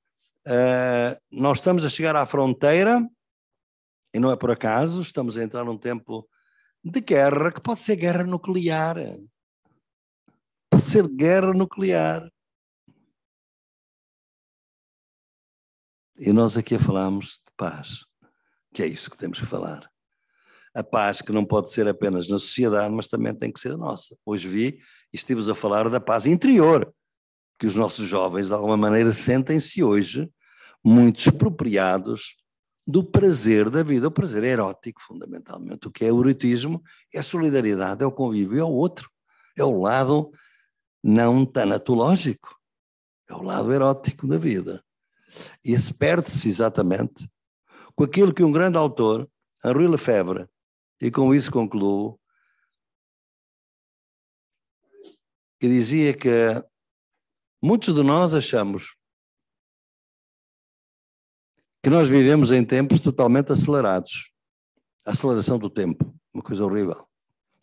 Uh, nós estamos a chegar à fronteira, e não é por acaso, estamos a entrar num tempo de guerra, que pode ser guerra nuclear. Pode ser guerra nuclear. E nós aqui a falamos de paz, que é isso que temos que falar. A paz que não pode ser apenas na sociedade, mas também tem que ser nossa. Hoje vi e estivemos a falar da paz interior, que os nossos jovens, de alguma maneira, sentem-se hoje muito expropriados do prazer da vida. O prazer é erótico, fundamentalmente. O que é o erotismo é a solidariedade, é o convívio, é o outro. É o lado não tanatológico, é o lado erótico da vida. Esse perde-se exatamente com aquilo que um grande autor, Henri Lefebvre, e com isso concluo, que dizia que muitos de nós achamos que nós vivemos em tempos totalmente acelerados. A aceleração do tempo, uma coisa horrível.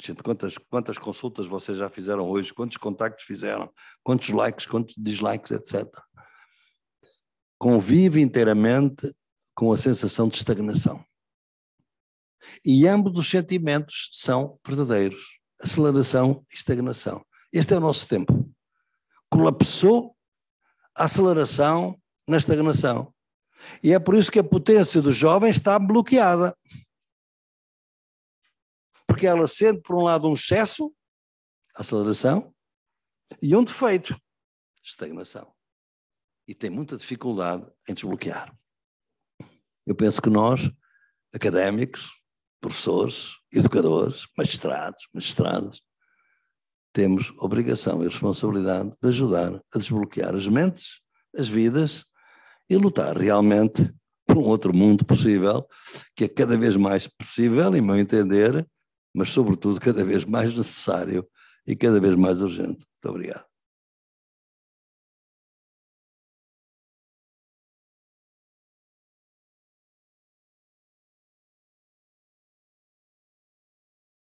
Gente, quantas, quantas consultas vocês já fizeram hoje, quantos contactos fizeram, quantos likes, quantos dislikes, etc convive inteiramente com a sensação de estagnação. E ambos os sentimentos são verdadeiros: aceleração e estagnação. Este é o nosso tempo. Colapsou a aceleração na estagnação. E é por isso que a potência do jovem está bloqueada. Porque ela sente, por um lado, um excesso, aceleração, e um defeito, estagnação e tem muita dificuldade em desbloquear. Eu penso que nós, académicos, professores, educadores, magistrados, magistradas, temos obrigação e responsabilidade de ajudar a desbloquear as mentes, as vidas e lutar realmente por um outro mundo possível, que é cada vez mais possível, em meu entender, mas sobretudo cada vez mais necessário e cada vez mais urgente. Muito obrigado.